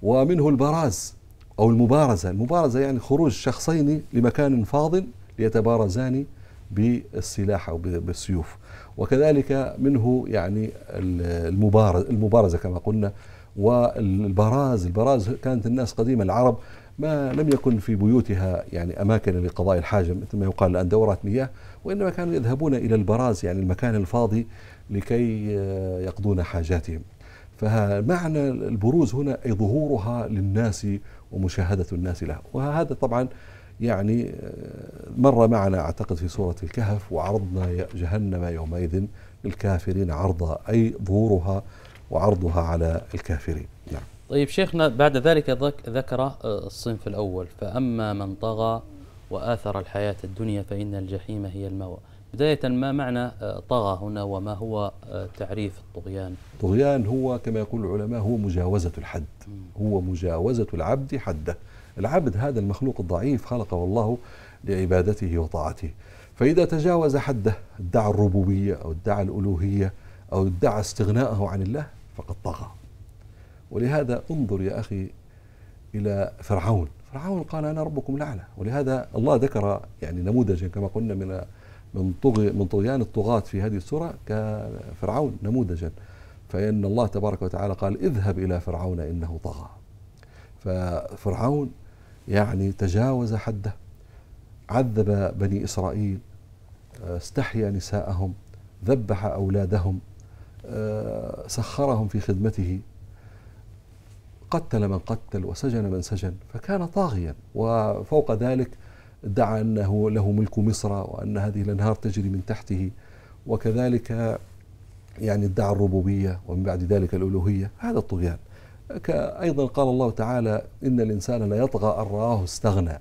ومنه البراز أو المبارزة المبارزة يعني خروج شخصين لمكان فاضل ليتبارزان بالسلاح أو بالسيوف وكذلك منه يعني المبارز المبارزة كما قلنا والبراز البراز كانت الناس قديما العرب ما لم يكن في بيوتها يعني أماكن لقضاء الحاجة مثل ما يقال الآن دورات مياه وإنما كانوا يذهبون إلى البراز يعني المكان الفاضي لكي يقضون حاجاتهم فمعنى البروز هنا أي ظهورها للناس ومشاهدة الناس لها وهذا طبعا يعني آه، مر معنا أعتقد في سورة الكهف وعرضنا جهنم يومئذ للكافرين عرضا أي ظهورها وعرضها على الكافرين نعم طيب شيخنا بعد ذلك ذكر آه، الصنف الأول فأما من طغى وآثر الحياة الدنيا فإن الجحيم هي المأوى بداية ما معنى آه، طغى هنا وما هو تعريف الطغيان الطغيان هو كما يقول العلماء هو مجاوزة الحد هو مجاوزة العبد حده العبد هذا المخلوق الضعيف خلقه الله لعبادته وطاعته فإذا تجاوز حده ادعى الربوبية أو ادعى الألوهية أو ادعى استغناءه عن الله فقد طغى ولهذا انظر يا أخي إلى فرعون فرعون قال أنا ربكم الأعلى ولهذا الله ذكر يعني نموذجا كما قلنا من من طغي من طغيان الطغاة في هذه السورة كفرعون نموذجا فإن الله تبارك وتعالى قال اذهب إلى فرعون إنه طغى ففرعون يعني تجاوز حده عذب بني إسرائيل آه، استحيا نساءهم ذبح أولادهم آه، سخرهم في خدمته قتل من قتل وسجن من سجن فكان طاغيا وفوق ذلك ادعى أنه له ملك مصر وأن هذه الأنهار تجري من تحته وكذلك يعني ادعى الربوبية ومن بعد ذلك الألوهية هذا الطغيان أيضا قال الله تعالى إن الإنسان لا يطغى أن رآه استغنى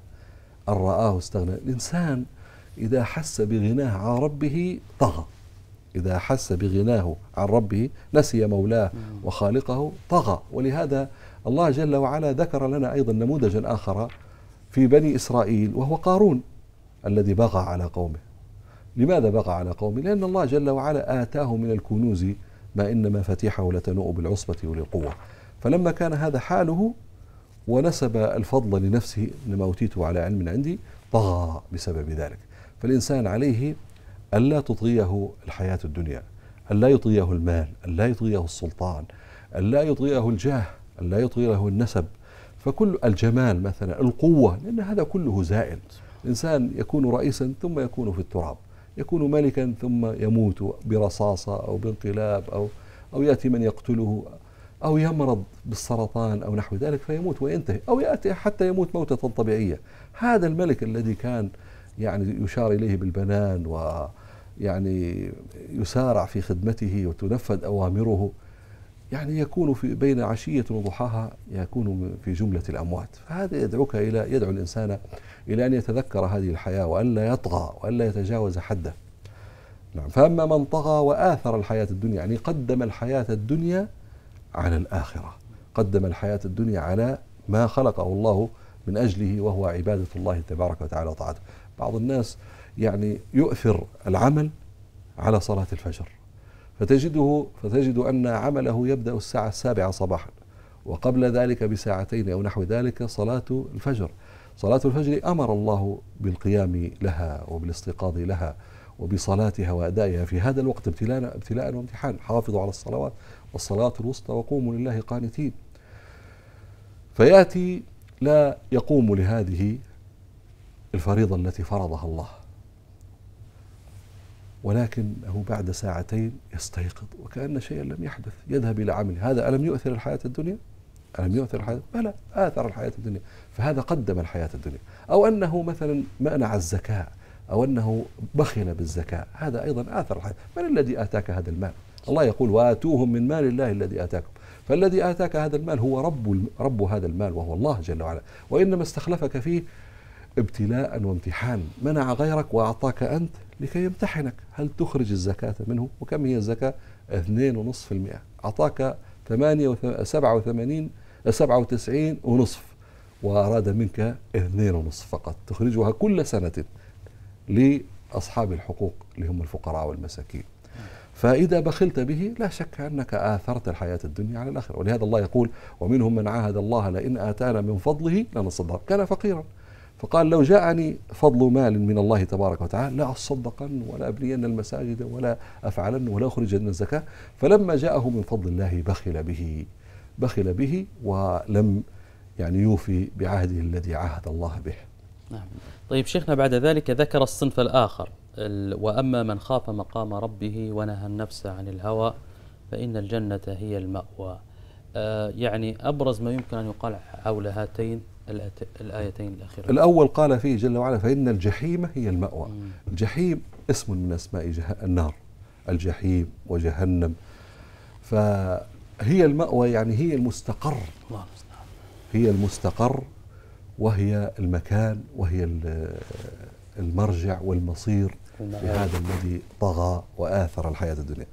أن رآه استغنى الإنسان إذا حس بغناه عن ربه طغى إذا حس بغناه عن ربه نسي مولاه وخالقه طغى ولهذا الله جل وعلا ذكر لنا أيضا نموذجا آخر في بني إسرائيل وهو قارون الذي بغى على قومه لماذا بغى على قومه؟ لأن الله جل وعلا آتاه من الكنوز ما إن مفاتيحه لتنوء بالعصبة وللقوة فلما كان هذا حاله ونسب الفضل لنفسه انما اوتيته على علم عندي طغى بسبب ذلك فالانسان عليه الا تطغيه الحياه الدنيا الا يطغيه المال الا يطغيه السلطان الا يطغيه الجاه الا يطغيه النسب فكل الجمال مثلا القوه لان هذا كله زائل الانسان يكون رئيسا ثم يكون في التراب يكون ملكا ثم يموت برصاصه او بانقلاب او او ياتي من يقتله أو يمرض بالسرطان أو نحو ذلك فيموت وينتهي أو يأتي حتى يموت موتة طبيعية هذا الملك الذي كان يعني يشار إليه بالبنان و يعني يسارع في خدمته وتنفذ أوامره يعني يكون في بين عشية وضحاها يكون في جملة الأموات فهذا يدعوك إلى يدعو الإنسان إلى أن يتذكر هذه الحياة وأن لا يطغى وأن لا يتجاوز حده نعم فأما من طغى وآثر الحياة الدنيا يعني قدم الحياة الدنيا على الآخرة قدم الحياة الدنيا على ما خلقه الله من أجله وهو عبادة الله تبارك وتعالى وطاعته بعض الناس يعني يؤثر العمل على صلاة الفجر فتجده فتجد أن عمله يبدأ الساعة السابعة صباحا وقبل ذلك بساعتين أو نحو ذلك صلاة الفجر صلاة الفجر أمر الله بالقيام لها وبالاستيقاظ لها وبصلاتها وأدائها في هذا الوقت ابتلاء ابتلاء وامتحان حافظوا على الصلوات والصلاة الوسطى وقوموا لله قانتين فيأتي لا يقوم لهذه الفريضة التي فرضها الله ولكنه بعد ساعتين يستيقظ وكأن شيئا لم يحدث يذهب إلى عمله هذا ألم يؤثر الحياة الدنيا؟ ألم يؤثر الحياة؟ بلى آثر الحياة الدنيا فهذا قدم الحياة الدنيا أو أنه مثلا منع الزكاة أو أنه بخل بالزكاة هذا أيضا آثر الحياة من الذي آتاك هذا المال؟ الله يقول وآتوهم من مال الله الذي آتاكم فالذي آتاك هذا المال هو رب رب هذا المال وهو الله جل وعلا وإنما استخلفك فيه ابتلاء وامتحان منع غيرك وأعطاك أنت لكي يمتحنك هل تخرج الزكاة منه وكم هي الزكاة 2.5% أعطاك 87 97 ونصف وأراد منك 2.5 فقط تخرجها كل سنة لأصحاب الحقوق اللي هم الفقراء والمساكين فإذا بخلت به لا شك أنك آثرت الحياة الدنيا على الآخرة ولهذا الله يقول ومنهم من عاهد الله لئن آتانا من فضله لنصدق كان فقيرا فقال لو جاءني فضل مال من الله تبارك وتعالى لا أصدقن ولا أبنين المساجد ولا أفعلن ولا أخرجن الزكاة فلما جاءه من فضل الله بخل به بخل به ولم يعني يوفي بعهده الذي عهد الله به نعم. طيب شيخنا بعد ذلك ذكر الصنف الآخر وأما من خاف مقام ربه ونهى النفس عن الهوى فإن الجنة هي المأوى آه، يعني أبرز ما يمكن أن يقال حول هاتين الآيتين الأخيرتين الأول قال فيه جل وعلا فإن الجحيم هي المأوى الجحيم اسم من أسماء النار الجحيم وجهنم فهي المأوى يعني هي المستقر هي المستقر وهي المكان وهي المرجع والمصير لهذا الذي طغى وآثر الحياة الدنيا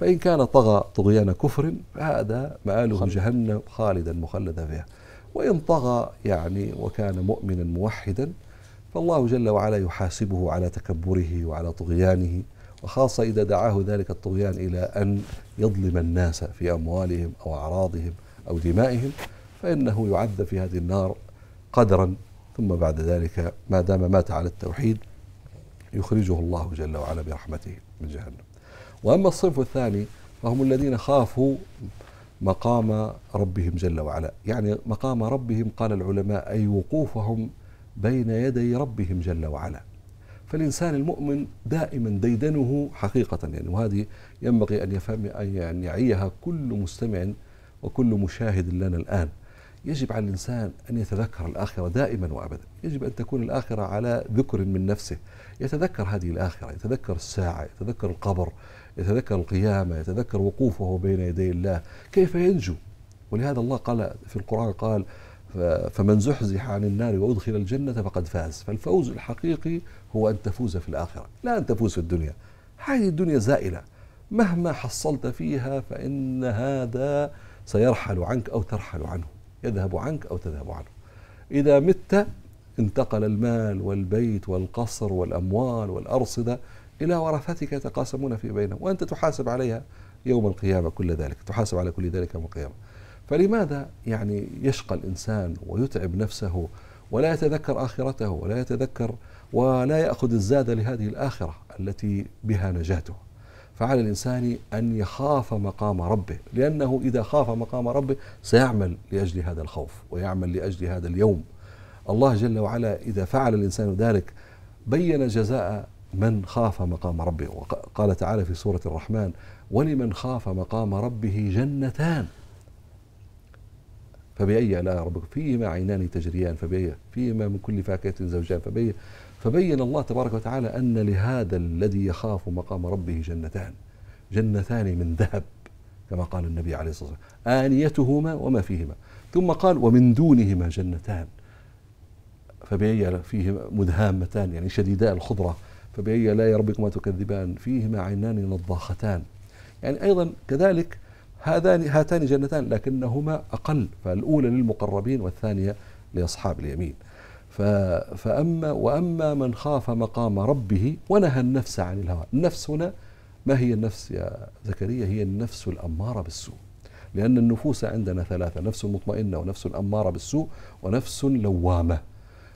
فإن كان طغى طغيان كفر فهذا مآله خلد. جهنم خالدا مخلدا فيها وإن طغى يعني وكان مؤمنا موحدا فالله جل وعلا يحاسبه على تكبره وعلى طغيانه وخاصة إذا دعاه ذلك الطغيان إلى أن يظلم الناس في أموالهم أو أعراضهم أو دمائهم فإنه يعذب في هذه النار قدرا ثم بعد ذلك ما دام مات على التوحيد يخرجه الله جل وعلا برحمته من جهنم وأما الصنف الثاني فهم الذين خافوا مقام ربهم جل وعلا يعني مقام ربهم قال العلماء أي وقوفهم بين يدي ربهم جل وعلا فالإنسان المؤمن دائما ديدنه حقيقة يعني وهذه ينبغي أن يفهم أن يعني يعيها كل مستمع وكل مشاهد لنا الآن يجب على الإنسان أن يتذكر الآخرة دائما وأبدا يجب أن تكون الآخرة على ذكر من نفسه يتذكر هذه الآخرة يتذكر الساعة يتذكر القبر يتذكر القيامة يتذكر وقوفه بين يدي الله كيف ينجو ولهذا الله قال في القرآن قال فمن زحزح عن النار وأدخل الجنة فقد فاز فالفوز الحقيقي هو أن تفوز في الآخرة لا أن تفوز في الدنيا هذه الدنيا زائلة مهما حصلت فيها فإن هذا سيرحل عنك أو ترحل عنه يذهب عنك أو تذهب عنه إذا مت انتقل المال والبيت والقصر والأموال والأرصدة إلى ورثتك يتقاسمون في بينهم وأنت تحاسب عليها يوم القيامة كل ذلك تحاسب على كل ذلك يوم القيامة فلماذا يعني يشقى الإنسان ويتعب نفسه ولا يتذكر آخرته ولا يتذكر ولا يأخذ الزاد لهذه الآخرة التي بها نجاته فعلى الإنسان أن يخاف مقام ربه لأنه إذا خاف مقام ربه سيعمل لأجل هذا الخوف ويعمل لأجل هذا اليوم الله جل وعلا إذا فعل الإنسان ذلك بين جزاء من خاف مقام ربه وقال تعالى في سورة الرحمن ولمن خاف مقام ربه جنتان فبأي آلاء ربك فيهما عينان تجريان فبأي فيهما من كل فاكهة زوجان فبأي فبين الله تبارك وتعالى أن لهذا الذي يخاف مقام ربه جنتان جنتان من ذهب كما قال النبي عليه الصلاة والسلام آنيتهما وما فيهما ثم قال ومن دونهما جنتان فبأي فيهما مدهامتان يعني شديدا الخضرة فبأي لا ربكما تكذبان فيهما عينان نضاختان يعني أيضا كذلك هذان هاتان جنتان لكنهما أقل فالأولى للمقربين والثانية لأصحاب اليمين فأما وأما من خاف مقام ربه ونهى النفس عن الهوى النفس هنا ما هي النفس يا زكريا هي النفس الأمارة بالسوء لأن النفوس عندنا ثلاثة نفس مطمئنة ونفس أمارة بالسوء ونفس لوامة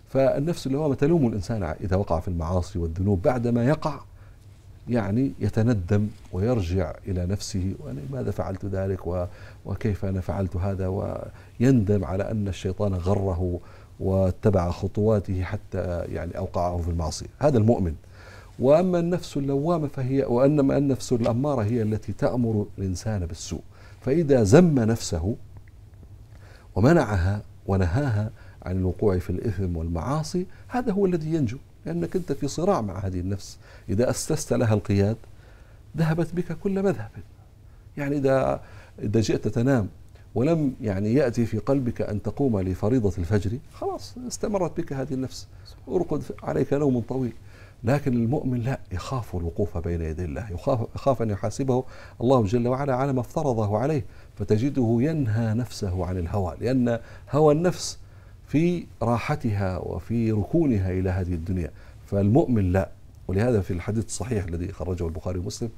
فالنفس اللوامة تلوم الإنسان إذا وقع في المعاصي والذنوب بعدما يقع يعني يتندم ويرجع إلى نفسه وأنا ماذا فعلت ذلك وكيف أنا فعلت هذا ويندم على أن الشيطان غره واتبع خطواته حتى يعني أوقعه في المعصية هذا المؤمن وأما النفس اللوامة فهي وأنما النفس الأمارة هي التي تأمر الإنسان بالسوء فإذا زم نفسه ومنعها ونهاها عن الوقوع في الإثم والمعاصي هذا هو الذي ينجو لأنك أنت في صراع مع هذه النفس إذا أسست لها القياد ذهبت بك كل مذهب يعني إذا إذا جئت تنام ولم يعني يأتي في قلبك أن تقوم لفريضة الفجر خلاص استمرت بك هذه النفس ارقد عليك نوم طويل لكن المؤمن لا يخاف الوقوف بين يدي الله يخاف, يخاف أن يحاسبه الله جل وعلا على ما افترضه عليه فتجده ينهى نفسه عن الهوى لأن هوى النفس في راحتها وفي ركونها إلى هذه الدنيا فالمؤمن لا ولهذا في الحديث الصحيح الذي خرجه البخاري ومسلم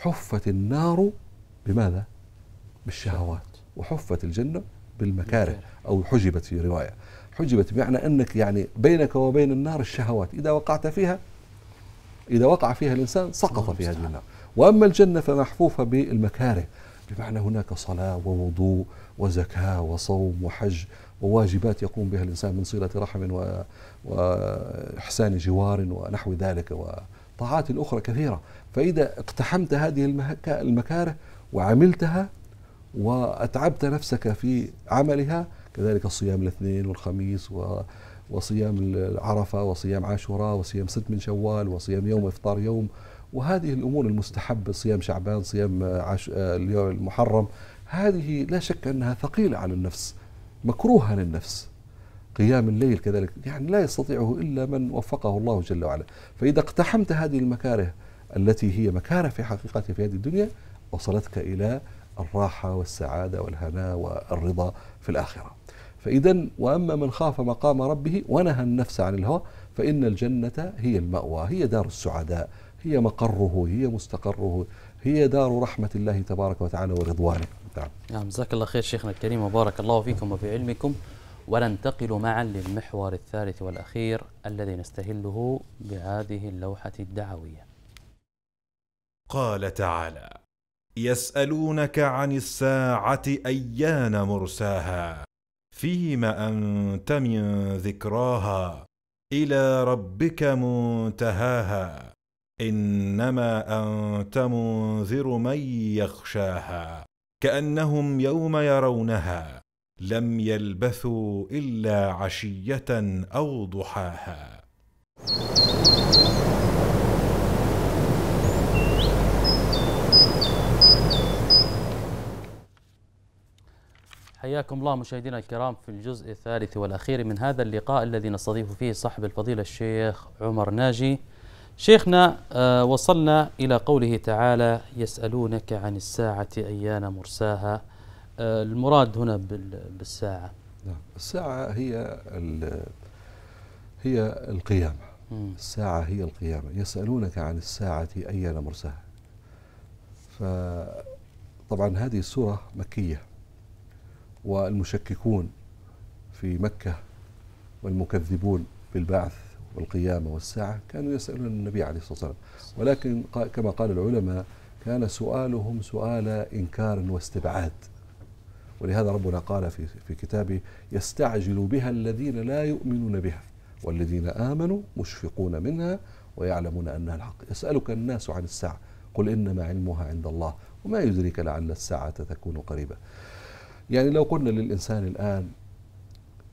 حفت النار بماذا؟ بالشهوات وحفت الجنة بالمكاره أو حجبت في رواية حجبت بمعنى أنك يعني بينك وبين النار الشهوات إذا وقعت فيها إذا وقع فيها الإنسان سقط في هذه النار وأما الجنة فمحفوفة بالمكاره بمعنى هناك صلاة ووضوء وزكاة وصوم وحج وواجبات يقوم بها الإنسان من صلة رحم و... وإحسان جوار ونحو ذلك وطاعات أخرى كثيرة فإذا اقتحمت هذه المكاره وعملتها وأتعبت نفسك في عملها كذلك صيام الاثنين والخميس و وصيام عرفة وصيام عاشوراء وصيام ست من شوال وصيام يوم إفطار يوم وهذه الأمور المستحبة صيام شعبان صيام عش... اليوم المحرم هذه لا شك أنها ثقيلة على النفس مكروهة للنفس قيام الليل كذلك يعني لا يستطيعه إلا من وفقه الله جل وعلا فإذا اقتحمت هذه المكاره التي هي مكاره في حقيقتها في هذه الدنيا وصلتك إلى الراحة والسعادة والهناء والرضا في الآخرة فإذا وأما من خاف مقام ربه ونهى النفس عن الهوى فإن الجنة هي المأوى هي دار السعداء هي مقره هي مستقره هي دار رحمة الله تبارك وتعالى ورضوانه نعم, نعم، جزاك الله خير شيخنا الكريم وبارك الله فيكم وفي علمكم وننتقل معا للمحور الثالث والأخير الذي نستهله بهذه اللوحة الدعوية قال تعالى يسالونك عن الساعه ايان مرساها فيما انت من ذكراها الى ربك منتهاها انما انت منذر من يخشاها كانهم يوم يرونها لم يلبثوا الا عشيه او ضحاها حياكم الله مشاهدينا الكرام في الجزء الثالث والأخير من هذا اللقاء الذي نستضيف فيه صاحب الفضيلة الشيخ عمر ناجي شيخنا آه، وصلنا إلى قوله تعالى يسألونك عن الساعة أيان مرساها آه، المراد هنا بالساعة نعم. الساعة هي هي القيامة الساعة هي القيامة يسألونك عن الساعة أيان مرساها فطبعا هذه السورة مكية والمشككون في مكة والمكذبون بالبعث والقيامة والساعة كانوا يسألون النبي عليه الصلاة والسلام ولكن كما قال العلماء كان سؤالهم سؤال إنكار واستبعاد ولهذا ربنا قال في في كتابه يستعجل بها الذين لا يؤمنون بها والذين آمنوا مشفقون منها ويعلمون أنها الحق يسألك الناس عن الساعة قل إنما علمها عند الله وما يدريك لعل الساعة تكون قريبة يعني لو قلنا للإنسان الآن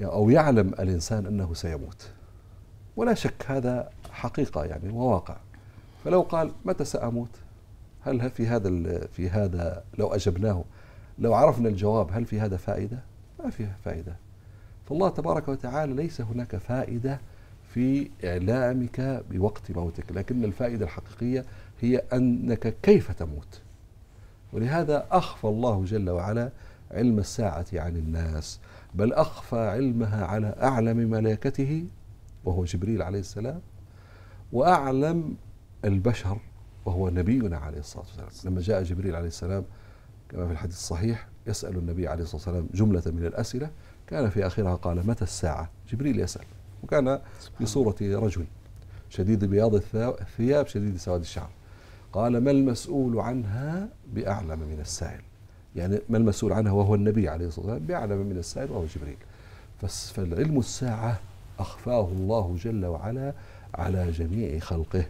أو يعلم الإنسان أنه سيموت ولا شك هذا حقيقة يعني وواقع فلو قال متى سأموت هل في هذا في هذا لو أجبناه لو عرفنا الجواب هل في هذا فائدة ما فيها فائدة فالله تبارك وتعالى ليس هناك فائدة في إعلامك بوقت موتك لكن الفائدة الحقيقية هي أنك كيف تموت ولهذا أخفى الله جل وعلا علم الساعة عن الناس بل أخفى علمها على أعلم ملائكته وهو جبريل عليه السلام وأعلم البشر وهو نبينا عليه الصلاة والسلام لما جاء جبريل عليه السلام كما في الحديث الصحيح يسأل النبي عليه الصلاة والسلام جملة من الأسئلة كان في آخرها قال متى الساعة جبريل يسأل وكان في صورة رجل شديد بياض الثياب شديد سواد الشعر قال ما المسؤول عنها بأعلم من السائل يعني ما المسؤول عنها وهو النبي عليه الصلاة والسلام بأعلم من السائل وهو جبريل فالعلم الساعة أخفاه الله جل وعلا على جميع خلقه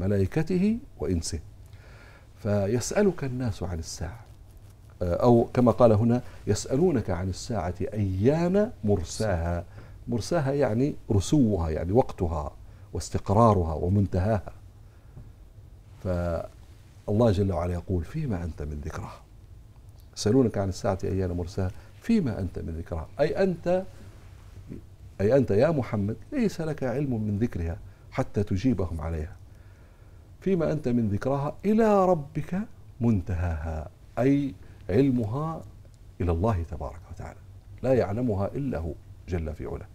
ملائكته وإنسه فيسألك الناس عن الساعة آه، أو كما قال هنا يسألونك عن الساعة أيان مرساها مرساها يعني رسوها يعني وقتها واستقرارها ومنتهاها فالله جل وعلا يقول فيما أنت من ذكرها يسألونك عن الساعة أيان مرساها فيما أنت من ذكرها أي أنت أي أنت يا محمد ليس لك علم من ذكرها حتى تجيبهم عليها فيما أنت من ذكرها إلى ربك منتهاها أي علمها إلى الله تبارك وتعالى لا يعلمها إلا هو جل في علاه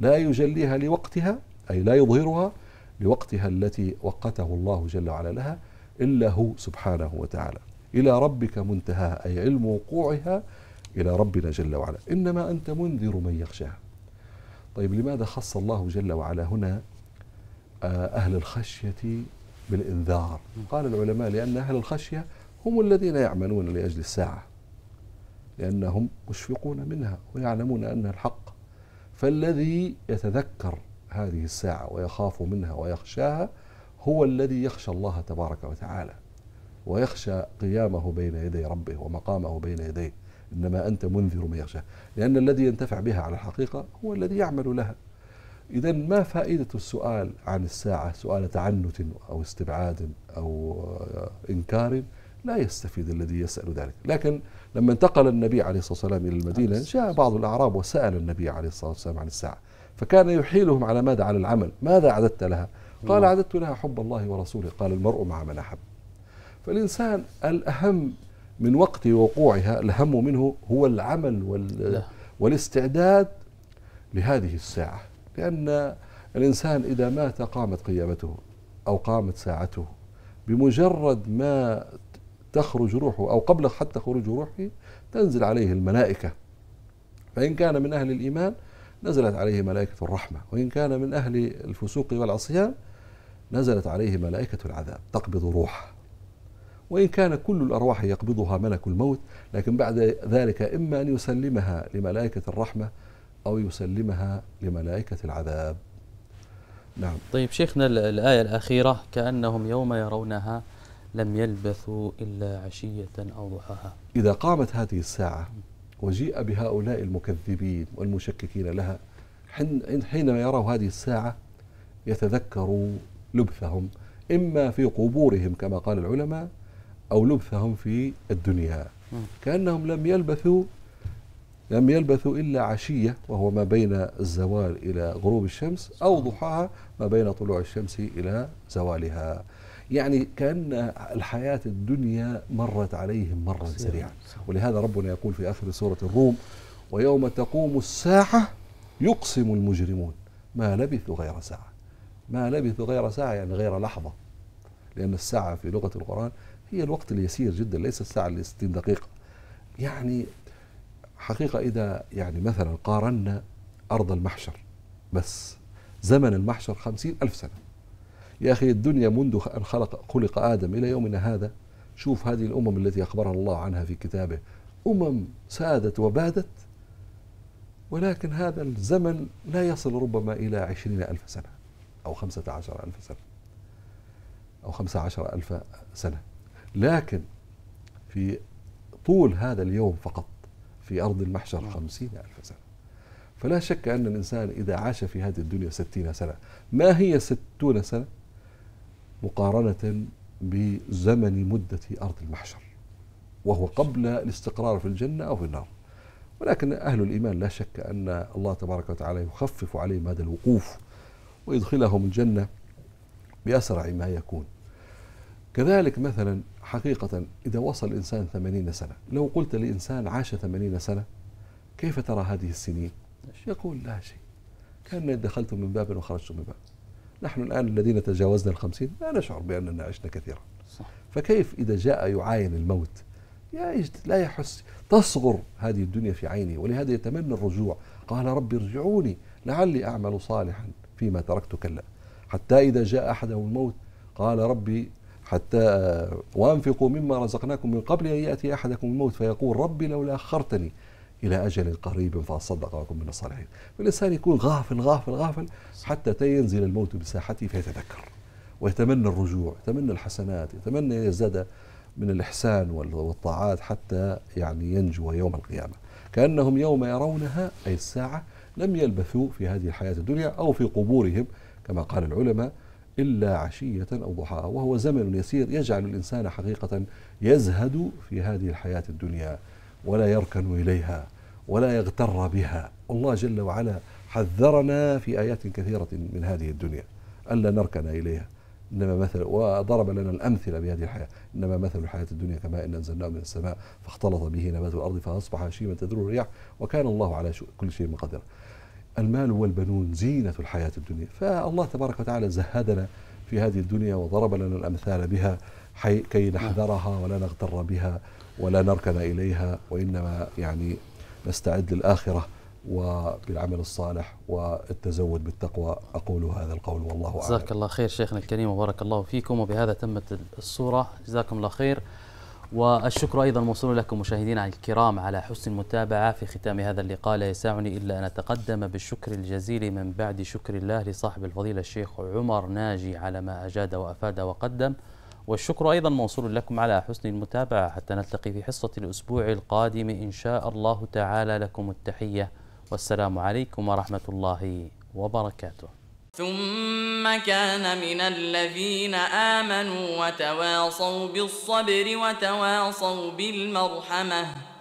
لا يجليها لوقتها أي لا يظهرها لوقتها التي وقته الله جل وعلا لها إلا هو سبحانه وتعالى إلى ربك منتهاها أي علم وقوعها إلى ربنا جل وعلا إنما أنت منذر من يخشاها طيب لماذا خص الله جل وعلا هنا آه، أهل الخشية بالإنذار قال العلماء لأن أهل الخشية هم الذين يعملون لأجل الساعة لأنهم مشفقون منها ويعلمون أنها الحق فالذي يتذكر هذه الساعة ويخاف منها ويخشاها هو الذي يخشى الله تبارك وتعالى ويخشى قيامه بين يدي ربه ومقامه بين يديه إنما أنت منذر من يخشى لأن الذي ينتفع بها على الحقيقة هو الذي يعمل لها إذا ما فائدة السؤال عن الساعة سؤال تعنت أو استبعاد أو إنكار لا يستفيد الذي يسأل ذلك لكن لما انتقل النبي عليه الصلاة والسلام إلى المدينة جاء بعض الأعراب وسأل النبي عليه الصلاة والسلام عن الساعة فكان يحيلهم على ماذا على العمل ماذا أعددت لها قال أعددت لها حب الله ورسوله قال المرء مع من أحب فالإنسان الأهم من وقت وقوعها الأهم منه هو العمل وال والاستعداد لهذه الساعة لأن الإنسان إذا مات قامت قيامته أو قامت ساعته بمجرد ما تخرج روحه أو قبل حتى خروج روحه تنزل عليه الملائكة فإن كان من أهل الإيمان نزلت عليه ملائكة الرحمة وإن كان من أهل الفسوق والعصيان نزلت عليه ملائكة العذاب تقبض روحه وإن كان كل الأرواح يقبضها ملك الموت لكن بعد ذلك إما أن يسلمها لملائكة الرحمة أو يسلمها لملائكة العذاب نعم طيب شيخنا الآية الأخيرة كأنهم يوم يرونها لم يلبثوا إلا عشية أو ضحاها إذا قامت هذه الساعة وجيء بهؤلاء المكذبين والمشككين لها حينما يروا هذه الساعة يتذكروا لبثهم إما في قبورهم كما قال العلماء أو لبثهم في الدنيا كأنهم لم يلبثوا لم يلبثوا إلا عشية وهو ما بين الزوال إلى غروب الشمس أو ضحاها ما بين طلوع الشمس إلى زوالها يعني كأن الحياة الدنيا مرت عليهم مرا سريعا ولهذا ربنا يقول في آخر سورة الروم ويوم تقوم الساعة يقسم المجرمون ما لبثوا غير ساعة ما لبثوا غير ساعة يعني غير لحظة لأن الساعة في لغة القرآن هي الوقت اليسير جدا ليس الساعة اللي 60 دقيقة يعني حقيقة إذا يعني مثلا قارنا أرض المحشر بس زمن المحشر خمسين ألف سنة يا أخي الدنيا منذ أن خلق خلق آدم إلى يومنا هذا شوف هذه الأمم التي أخبرها الله عنها في كتابه أمم سادت وبادت ولكن هذا الزمن لا يصل ربما إلى عشرين ألف سنة أو خمسة عشر ألف سنة أو خمسة عشر ألف سنة لكن في طول هذا اليوم فقط في أرض المحشر نعم. خمسين ألف سنة فلا شك أن الإنسان إذا عاش في هذه الدنيا ستين سنة ما هي ستون سنة مقارنة بزمن مدة أرض المحشر وهو قبل الاستقرار في الجنة أو في النار ولكن أهل الإيمان لا شك أن الله تبارك وتعالى يخفف عليهم هذا الوقوف ويدخلهم الجنة بأسرع ما يكون كذلك مثلا حقيقة إذا وصل الإنسان ثمانين سنة لو قلت لإنسان عاش ثمانين سنة كيف ترى هذه السنين يقول لا شيء كان دخلت من باب وخرجت من باب نحن الآن الذين تجاوزنا الخمسين لا نشعر بأننا عشنا كثيرا صح. فكيف إذا جاء يعاين الموت لا يحس تصغر هذه الدنيا في عيني ولهذا يتمنى الرجوع قال ربي ارجعوني لعلي أعمل صالحا فيما تركت كلا حتى إذا جاء أحدهم الموت قال ربي حتى آه، وأنفقوا مما رزقناكم من قبل أن يأتي أحدكم الموت فيقول ربي لولا أخرتني إلى أجل قريب فأصدق وأكون من الصالحين فالإنسان يكون غافل غافل غافل حتى ينزل الموت بساحته فيتذكر ويتمنى الرجوع يتمنى الحسنات يتمنى يزداد من الإحسان والطاعات حتى يعني ينجو يوم القيامة كأنهم يوم يرونها أي الساعة لم يلبثوا في هذه الحياة الدنيا أو في قبورهم كما قال العلماء إلا عشية أو ضحاها وهو زمن يسير يجعل الإنسان حقيقة يزهد في هذه الحياة الدنيا ولا يركن إليها ولا يغتر بها الله جل وعلا حذرنا في آيات كثيرة من هذه الدنيا ألا نركن إليها إنما مثل وضرب لنا الأمثلة بهذه الحياة إنما مثل الحياة الدنيا كماء إن أنزلناه من السماء فاختلط به نبات الأرض فأصبح هشيما تذر الرياح وكان الله على كل شيء مقدر المال والبنون زينة الحياة الدنيا فالله تبارك وتعالى زهدنا في هذه الدنيا وضرب لنا الأمثال بها حي كي نعم. نحذرها ولا نغتر بها ولا نركن إليها وإنما يعني نستعد للآخرة وبالعمل الصالح والتزود بالتقوى أقول هذا القول والله أعلم جزاك الله خير شيخنا الكريم وبارك الله فيكم وبهذا تمت الصورة جزاكم الله خير والشكر أيضا موصول لكم مشاهدينا الكرام على حسن المتابعة في ختام هذا اللقاء لا يسعني إلا أن أتقدم بالشكر الجزيل من بعد شكر الله لصاحب الفضيلة الشيخ عمر ناجي على ما أجاد وأفاد وقدم والشكر أيضا موصول لكم على حسن المتابعة حتى نلتقي في حصة الأسبوع القادم إن شاء الله تعالى لكم التحية والسلام عليكم ورحمة الله وبركاته ثم كان من الذين آمنوا وتواصوا بالصبر وتواصوا بالمرحمه